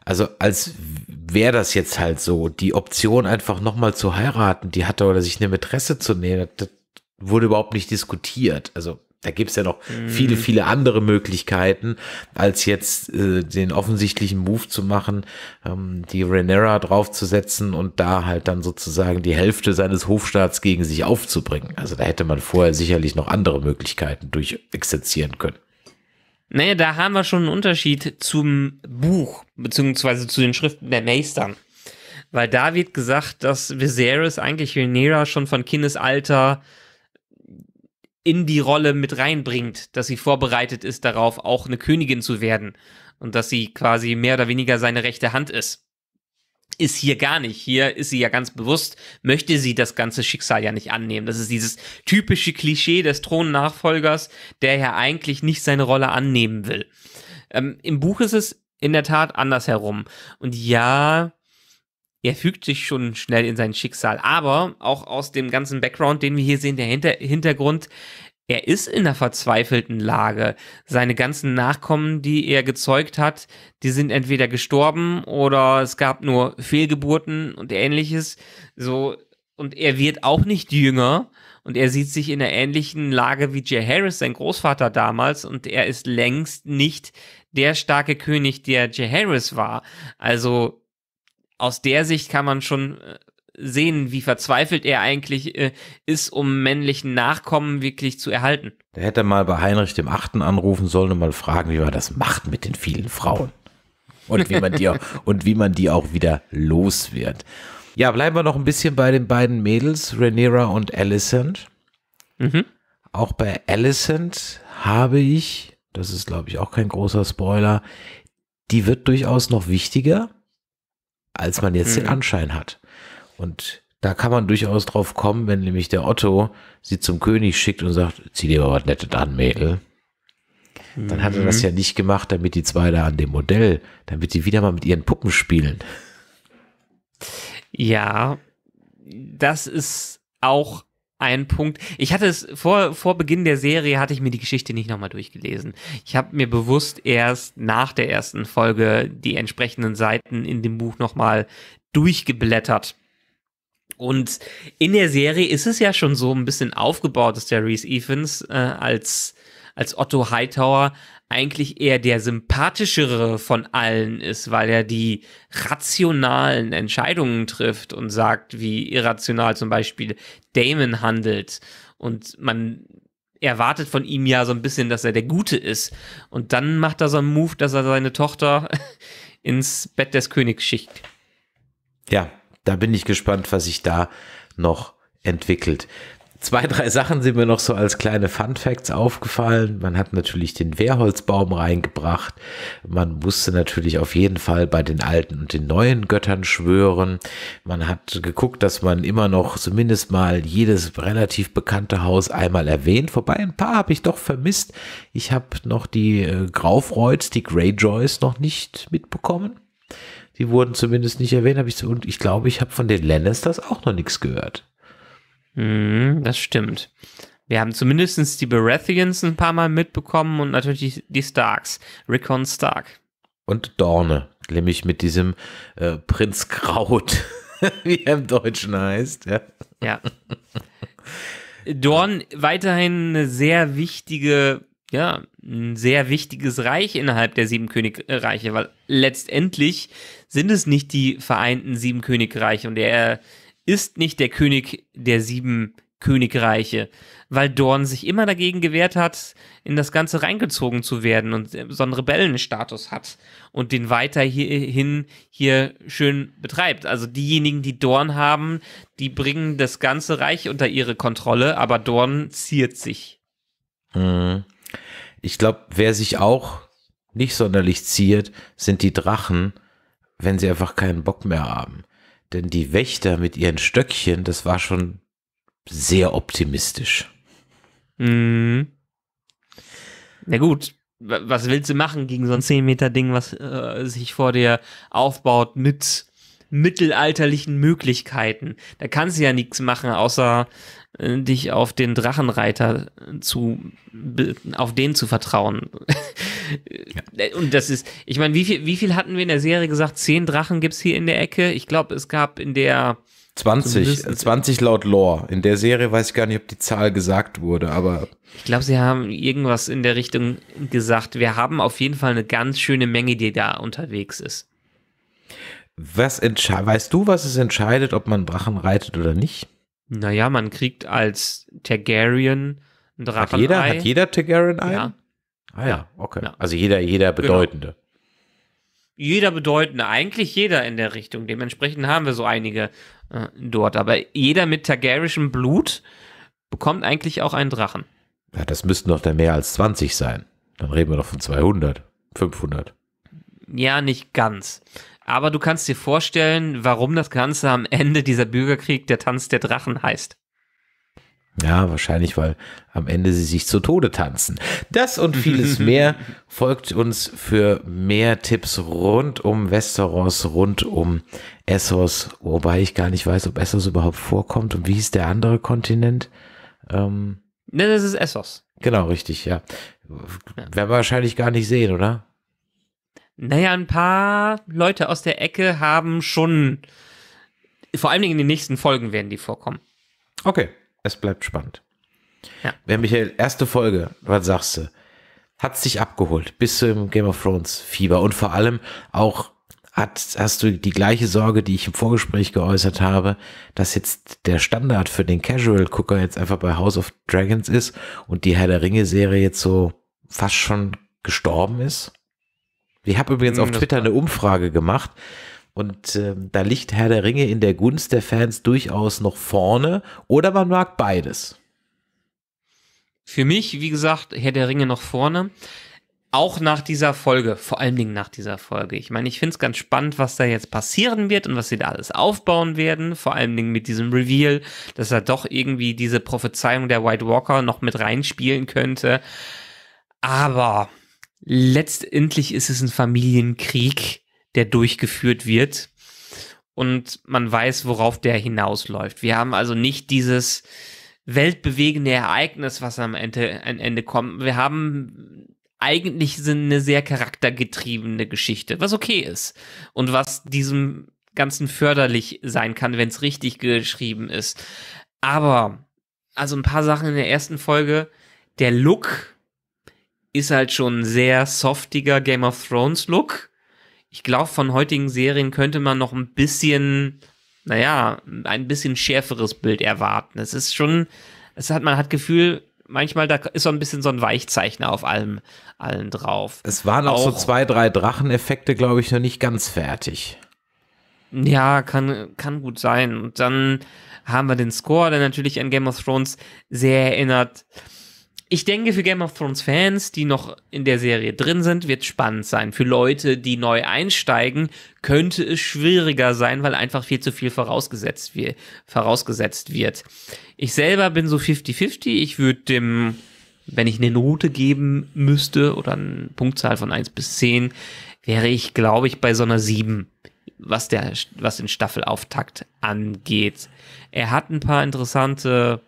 Also als wäre das jetzt halt so, die Option einfach nochmal zu heiraten, die hatte oder sich eine Mätresse zu nehmen, das wurde überhaupt nicht diskutiert. Also da gibt es ja noch mhm. viele, viele andere Möglichkeiten, als jetzt äh, den offensichtlichen Move zu machen, ähm, die Renera draufzusetzen und da halt dann sozusagen die Hälfte seines Hofstaats gegen sich aufzubringen. Also da hätte man vorher sicherlich noch andere Möglichkeiten durch exerzieren können. Naja, da haben wir schon einen Unterschied zum Buch, beziehungsweise zu den Schriften der Meistern. Weil da wird gesagt, dass Viserys eigentlich Renera schon von Kindesalter in die Rolle mit reinbringt, dass sie vorbereitet ist darauf, auch eine Königin zu werden und dass sie quasi mehr oder weniger seine rechte Hand ist. Ist hier gar nicht. Hier ist sie ja ganz bewusst, möchte sie das ganze Schicksal ja nicht annehmen. Das ist dieses typische Klischee des Thronnachfolgers, der ja eigentlich nicht seine Rolle annehmen will. Ähm, Im Buch ist es in der Tat andersherum. Und ja, er fügt sich schon schnell in sein Schicksal. Aber auch aus dem ganzen Background, den wir hier sehen, der Hinter Hintergrund, er ist in einer verzweifelten Lage. Seine ganzen Nachkommen, die er gezeugt hat, die sind entweder gestorben oder es gab nur Fehlgeburten und ähnliches. So, und er wird auch nicht jünger. Und er sieht sich in einer ähnlichen Lage wie Jay Harris, sein Großvater damals, und er ist längst nicht der starke König, der Jay Harris war. Also aus der Sicht kann man schon äh, sehen, wie verzweifelt er eigentlich äh, ist, um männlichen Nachkommen wirklich zu erhalten. Der hätte mal bei Heinrich dem Achten anrufen sollen und mal fragen, wie man das macht mit den vielen Frauen. Und wie man die auch, und wie man die auch wieder los wird. Ja, bleiben wir noch ein bisschen bei den beiden Mädels, Rhaenyra und Alicent. Mhm. Auch bei Alicent habe ich, das ist glaube ich auch kein großer Spoiler, die wird durchaus noch wichtiger als man jetzt mhm. den Anschein hat. Und da kann man durchaus drauf kommen, wenn nämlich der Otto sie zum König schickt und sagt, zieh dir mal was Nettes an, Mädel. Dann hat er das mhm. ja nicht gemacht, damit die zwei da an dem Modell, damit die wieder mal mit ihren Puppen spielen. Ja, das ist auch ein Punkt. Ich hatte es vor, vor Beginn der Serie hatte ich mir die Geschichte nicht nochmal durchgelesen. Ich habe mir bewusst erst nach der ersten Folge die entsprechenden Seiten in dem Buch nochmal durchgeblättert. Und in der Serie ist es ja schon so ein bisschen aufgebaut, dass der Reese Evans äh, als, als Otto Hightower eigentlich eher der sympathischere von allen ist, weil er die rationalen Entscheidungen trifft und sagt, wie irrational zum Beispiel Damon handelt. Und man erwartet von ihm ja so ein bisschen, dass er der Gute ist. Und dann macht er so einen Move, dass er seine Tochter ins Bett des Königs schickt. Ja, da bin ich gespannt, was sich da noch entwickelt. Zwei, drei Sachen sind mir noch so als kleine Fun Facts aufgefallen. Man hat natürlich den Wehrholzbaum reingebracht. Man musste natürlich auf jeden Fall bei den alten und den neuen Göttern schwören. Man hat geguckt, dass man immer noch zumindest mal jedes relativ bekannte Haus einmal erwähnt. Wobei ein paar habe ich doch vermisst. Ich habe noch die äh, Graufreuds, die Greyjoys noch nicht mitbekommen. Die wurden zumindest nicht erwähnt, ich und ich glaube, ich habe von den Lannisters auch noch nichts gehört. Mhm, das stimmt. Wir haben zumindest die Baratheons ein paar Mal mitbekommen und natürlich die Starks. Rickon Stark. Und Dorne, nämlich mit diesem äh, Prinz Kraut, wie er im Deutschen heißt. Ja. ja. Dorn weiterhin eine sehr wichtige, ja, ein sehr wichtiges Reich innerhalb der Sieben Königreiche, weil letztendlich sind es nicht die vereinten Sieben Königreiche und er ist nicht der König der sieben Königreiche, weil Dorn sich immer dagegen gewehrt hat, in das Ganze reingezogen zu werden und besonderen Rebellenstatus hat und den weiterhin hier schön betreibt. Also diejenigen, die Dorn haben, die bringen das ganze Reich unter ihre Kontrolle, aber Dorn ziert sich. Mhm. Ich glaube, wer sich auch nicht sonderlich ziert, sind die Drachen, wenn sie einfach keinen Bock mehr haben. Denn die Wächter mit ihren Stöckchen, das war schon sehr optimistisch. Mhm. Na gut, was willst du machen gegen so ein 10 Meter Ding, was äh, sich vor dir aufbaut mit mittelalterlichen Möglichkeiten. Da kannst du ja nichts machen, außer äh, dich auf den Drachenreiter zu, auf den zu vertrauen. ja. Und das ist, ich meine, wie viel, wie viel hatten wir in der Serie gesagt? Zehn Drachen gibt's hier in der Ecke. Ich glaube, es gab in der 20, 20 laut Lore. In der Serie weiß ich gar nicht, ob die Zahl gesagt wurde, aber. Ich glaube, sie haben irgendwas in der Richtung gesagt. Wir haben auf jeden Fall eine ganz schöne Menge, die da unterwegs ist. Was weißt du, was es entscheidet, ob man Drachen reitet oder nicht? Naja, man kriegt als Targaryen ein Drachen. Hat jeder, hat jeder Targaryen einen? Ah ja. Ah ja, okay. Ja. Also jeder, jeder genau. Bedeutende. Genau. Jeder Bedeutende, eigentlich jeder in der Richtung. Dementsprechend haben wir so einige äh, dort. Aber jeder mit Targaryenschem Blut bekommt eigentlich auch einen Drachen. Ja, das müssten doch dann mehr als 20 sein. Dann reden wir doch von 200, 500. Ja, nicht ganz. Aber du kannst dir vorstellen, warum das Ganze am Ende dieser Bürgerkrieg der Tanz der Drachen heißt. Ja, wahrscheinlich, weil am Ende sie sich zu Tode tanzen. Das und vieles mehr folgt uns für mehr Tipps rund um Westeros, rund um Essos, wobei ich gar nicht weiß, ob Essos überhaupt vorkommt und wie hieß der andere Kontinent? Ähm, ne, das ist Essos. Genau, richtig, ja. Werden wir wahrscheinlich gar nicht sehen, oder? naja, ein paar Leute aus der Ecke haben schon, vor allen Dingen in den nächsten Folgen werden die vorkommen. Okay, es bleibt spannend. Ja. Wer Michael, erste Folge, was sagst du? Hat dich abgeholt bis zum Game of Thrones Fieber und vor allem auch hat, hast du die gleiche Sorge, die ich im Vorgespräch geäußert habe, dass jetzt der Standard für den Casual Gucker jetzt einfach bei House of Dragons ist und die Herr der Ringe Serie jetzt so fast schon gestorben ist? Ich habe übrigens auf hm, Twitter eine Umfrage gemacht und äh, da liegt Herr der Ringe in der Gunst der Fans durchaus noch vorne oder man mag beides. Für mich, wie gesagt, Herr der Ringe noch vorne. Auch nach dieser Folge, vor allen Dingen nach dieser Folge. Ich meine, ich finde es ganz spannend, was da jetzt passieren wird und was sie da alles aufbauen werden. Vor allen Dingen mit diesem Reveal, dass er doch irgendwie diese Prophezeiung der White Walker noch mit reinspielen könnte. Aber letztendlich ist es ein Familienkrieg, der durchgeführt wird. Und man weiß, worauf der hinausläuft. Wir haben also nicht dieses weltbewegende Ereignis, was am Ende, am Ende kommt. Wir haben eigentlich eine sehr charaktergetriebene Geschichte, was okay ist. Und was diesem Ganzen förderlich sein kann, wenn es richtig geschrieben ist. Aber, also ein paar Sachen in der ersten Folge. Der Look ist halt schon ein sehr softiger Game of Thrones Look. Ich glaube, von heutigen Serien könnte man noch ein bisschen, naja, ein bisschen schärferes Bild erwarten. Es ist schon, es hat, man hat Gefühl, manchmal da ist so ein bisschen so ein Weichzeichner auf allem, allen drauf. Es waren auch, auch so zwei, drei Dracheneffekte, glaube ich, noch nicht ganz fertig. Ja, kann, kann gut sein. Und dann haben wir den Score, der natürlich an Game of Thrones sehr erinnert ich denke, für Game of Thrones Fans, die noch in der Serie drin sind, wird spannend sein. Für Leute, die neu einsteigen, könnte es schwieriger sein, weil einfach viel zu viel vorausgesetzt, wird. Vorausgesetzt wird. Ich selber bin so 50-50. Ich würde dem, wenn ich eine Note geben müsste oder eine Punktzahl von 1 bis 10, wäre ich, glaube ich, bei so einer 7 was, der, was den Staffelauftakt angeht. Er hat ein paar interessante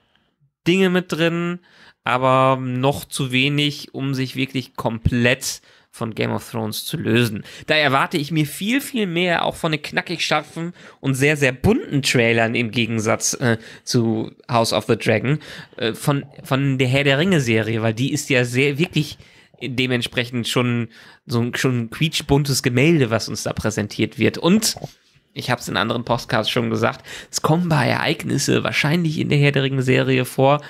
Dinge mit drin aber noch zu wenig, um sich wirklich komplett von Game of Thrones zu lösen. Da erwarte ich mir viel, viel mehr auch von den knackig scharfen und sehr, sehr bunten Trailern im Gegensatz äh, zu House of the Dragon äh, von, von der Herr der Ringe Serie, weil die ist ja sehr, wirklich dementsprechend schon so ein, schon ein quietschbuntes Gemälde, was uns da präsentiert wird. Und ich habe es in anderen Podcasts schon gesagt, es kommen bei Ereignisse wahrscheinlich in der Herr der Ringe Serie vor,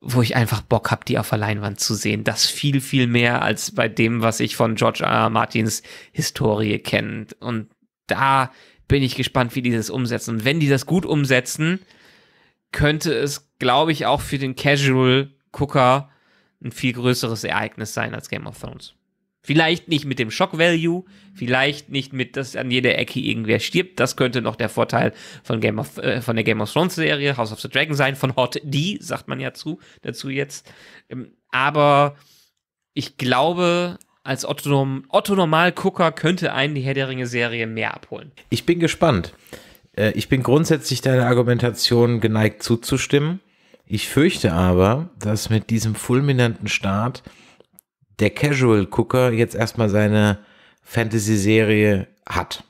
wo ich einfach Bock habe, die auf der Leinwand zu sehen. Das viel, viel mehr als bei dem, was ich von George R. R. Martins Historie kenne. Und da bin ich gespannt, wie die das umsetzen. Und wenn die das gut umsetzen, könnte es, glaube ich, auch für den Casual-Gucker ein viel größeres Ereignis sein als Game of Thrones. Vielleicht nicht mit dem Shock Value, vielleicht nicht mit, dass an jeder Ecke irgendwer stirbt. Das könnte noch der Vorteil von, Game of, äh, von der Game of Thrones Serie, House of the Dragon sein, von Hot D, sagt man ja zu, dazu jetzt. Ähm, aber ich glaube, als Otto, Otto Normalgucker könnte einen die Herr der Ringe Serie mehr abholen. Ich bin gespannt. Äh, ich bin grundsätzlich deiner Argumentation geneigt zuzustimmen. Ich fürchte aber, dass mit diesem fulminanten Start der Casual Cooker jetzt erstmal seine Fantasy-Serie hat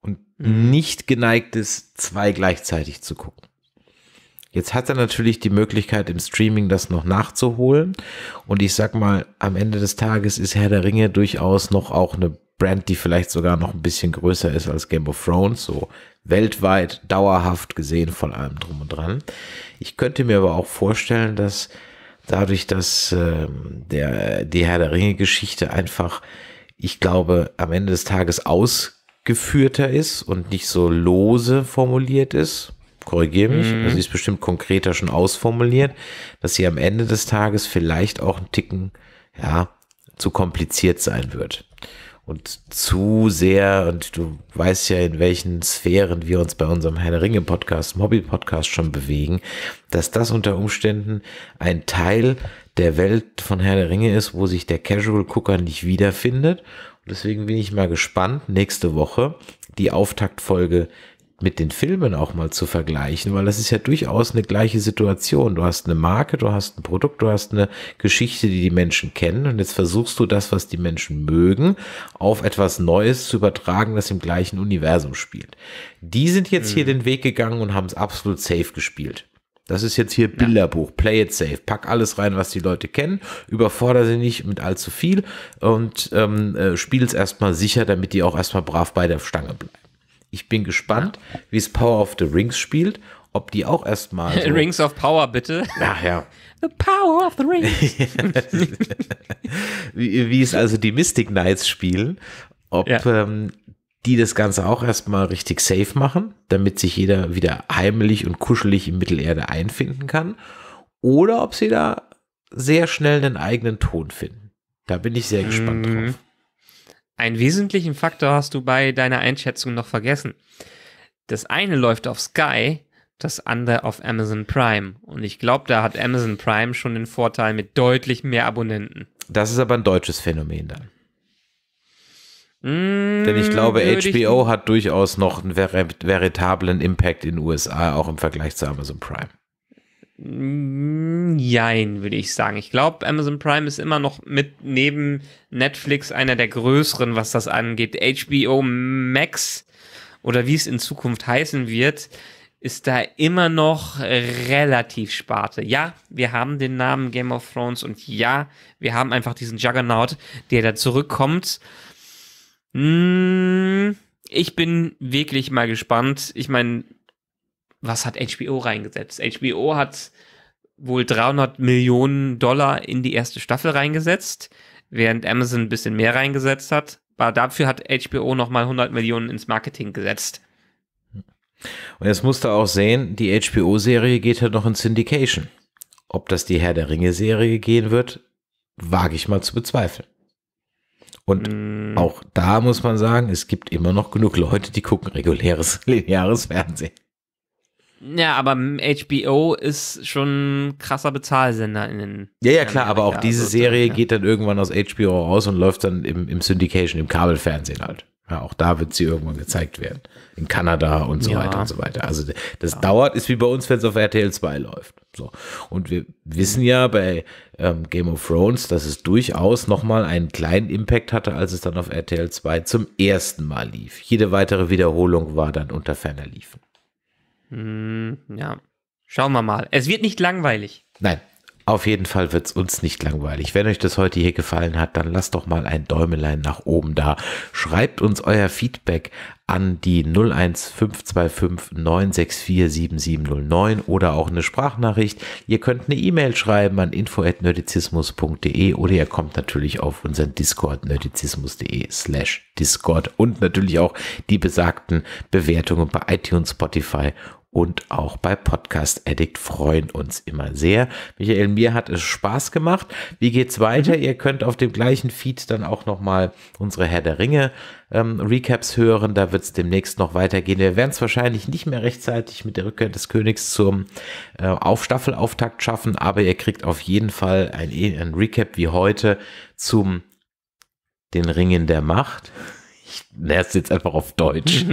und mhm. nicht geneigt ist, zwei gleichzeitig zu gucken. Jetzt hat er natürlich die Möglichkeit, im Streaming das noch nachzuholen. Und ich sag mal, am Ende des Tages ist Herr der Ringe durchaus noch auch eine Brand, die vielleicht sogar noch ein bisschen größer ist als Game of Thrones, so weltweit, dauerhaft gesehen von allem drum und dran. Ich könnte mir aber auch vorstellen, dass dadurch, dass äh, der, die Herr der Ringe-Geschichte einfach, ich glaube, am Ende des Tages ausgeführter ist und nicht so lose formuliert ist. Korrigiere mich, mhm. also sie ist bestimmt konkreter schon ausformuliert, dass sie am Ende des Tages vielleicht auch ein Ticken, ja, zu kompliziert sein wird und zu sehr, und du weißt ja, in welchen Sphären wir uns bei unserem Herr der Ringe Podcast, Hobby Podcast schon bewegen, dass das unter Umständen ein Teil der Welt von Herr der Ringe ist, wo sich der Casual Gucker nicht wiederfindet. Und deswegen bin ich mal gespannt, nächste Woche die Auftaktfolge mit den Filmen auch mal zu vergleichen, weil das ist ja durchaus eine gleiche Situation. Du hast eine Marke, du hast ein Produkt, du hast eine Geschichte, die die Menschen kennen und jetzt versuchst du das, was die Menschen mögen, auf etwas Neues zu übertragen, das im gleichen Universum spielt. Die sind jetzt mhm. hier den Weg gegangen und haben es absolut safe gespielt. Das ist jetzt hier Bilderbuch, play it safe, pack alles rein, was die Leute kennen, überfordere sie nicht mit allzu viel und ähm, äh, spiel es erstmal sicher, damit die auch erstmal brav bei der Stange bleiben. Ich bin gespannt, ja. wie es Power of the Rings spielt, ob die auch erstmal. So Rings of Power, bitte. Ach ja. The Power of the Rings. wie, wie es also die Mystic Knights spielen, ob ja. ähm, die das Ganze auch erstmal richtig safe machen, damit sich jeder wieder heimlich und kuschelig in Mittelerde einfinden kann. Oder ob sie da sehr schnell einen eigenen Ton finden. Da bin ich sehr gespannt mm. drauf. Einen wesentlichen Faktor hast du bei deiner Einschätzung noch vergessen. Das eine läuft auf Sky, das andere auf Amazon Prime. Und ich glaube, da hat Amazon Prime schon den Vorteil mit deutlich mehr Abonnenten. Das ist aber ein deutsches Phänomen dann. Mmh, Denn ich glaube, HBO ich hat durchaus noch einen veritablen Impact in den USA, auch im Vergleich zu Amazon Prime. Mm, jein, würde ich sagen. Ich glaube, Amazon Prime ist immer noch mit neben Netflix einer der größeren, was das angeht. HBO Max oder wie es in Zukunft heißen wird, ist da immer noch relativ sparte. Ja, wir haben den Namen Game of Thrones und ja, wir haben einfach diesen Juggernaut, der da zurückkommt. Mm, ich bin wirklich mal gespannt. Ich meine, was hat HBO reingesetzt? HBO hat wohl 300 Millionen Dollar in die erste Staffel reingesetzt, während Amazon ein bisschen mehr reingesetzt hat. Aber dafür hat HBO nochmal 100 Millionen ins Marketing gesetzt. Und jetzt musst du auch sehen, die HBO-Serie geht ja halt noch in Syndication. Ob das die Herr der Ringe-Serie gehen wird, wage ich mal zu bezweifeln. Und mm. auch da muss man sagen, es gibt immer noch genug Leute, die gucken reguläres, lineares Fernsehen. Ja, aber HBO ist schon ein krasser Bezahlsender in den. Ja, ja, klar, aber auch diese also, Serie ja. geht dann irgendwann aus HBO raus und läuft dann im, im Syndication, im Kabelfernsehen halt. Ja, auch da wird sie irgendwann gezeigt werden. In Kanada und so ja. weiter und so weiter. Also das ja. dauert, ist wie bei uns, wenn es auf RTL 2 läuft. So. Und wir wissen ja bei ähm, Game of Thrones, dass es durchaus nochmal einen kleinen Impact hatte, als es dann auf RTL 2 zum ersten Mal lief. Jede weitere Wiederholung war dann unter ferner Liefen. Mm, ja. Schauen wir mal. Es wird nicht langweilig. Nein, auf jeden Fall wird es uns nicht langweilig. Wenn euch das heute hier gefallen hat, dann lasst doch mal ein Däumelein nach oben da. Schreibt uns euer Feedback an die 01525 964 7709 oder auch eine Sprachnachricht. Ihr könnt eine E-Mail schreiben an info.nerdizismus.de oder ihr kommt natürlich auf unseren Discord nerdizismus.de slash Discord und natürlich auch die besagten Bewertungen bei iTunes, Spotify und auch bei Podcast Addict freuen uns immer sehr. Michael, mir hat es Spaß gemacht. Wie geht's weiter? Mhm. Ihr könnt auf dem gleichen Feed dann auch nochmal unsere Herr der Ringe ähm, Recaps hören. Da wird es demnächst noch weitergehen. Wir werden es wahrscheinlich nicht mehr rechtzeitig mit der Rückkehr des Königs zum äh, auf Staffelauftakt schaffen, aber ihr kriegt auf jeden Fall ein, eh, ein Recap wie heute zum den Ringen der Macht. Ich lernst jetzt einfach auf Deutsch.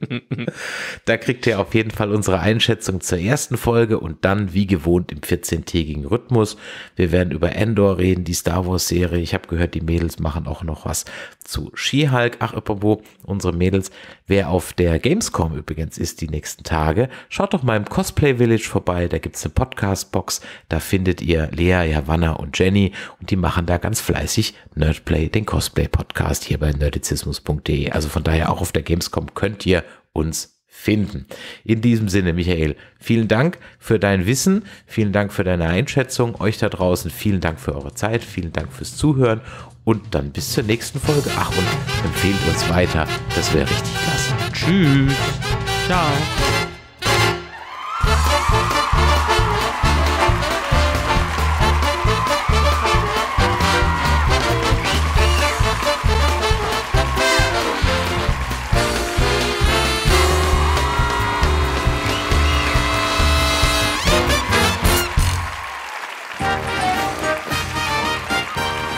da kriegt ihr auf jeden Fall unsere Einschätzung zur ersten Folge und dann wie gewohnt im 14-tägigen Rhythmus. Wir werden über Endor reden, die Star Wars Serie. Ich habe gehört, die Mädels machen auch noch was zu She-Hulk. Ach, apropos, unsere Mädels. Wer auf der Gamescom übrigens ist die nächsten Tage, schaut doch mal im Cosplay Village vorbei. Da gibt es eine Podcast-Box. Da findet ihr Lea, Javanna und Jenny und die machen da ganz fleißig Nerdplay, den Cosplay-Podcast hier bei nerdizismus.de. Also von daher auch auf der Gamescom könnt ihr uns finden. In diesem Sinne, Michael, vielen Dank für dein Wissen, vielen Dank für deine Einschätzung, euch da draußen, vielen Dank für eure Zeit, vielen Dank fürs Zuhören und dann bis zur nächsten Folge. Ach, und empfehlt uns weiter, das wäre richtig klasse. Tschüss. Ciao.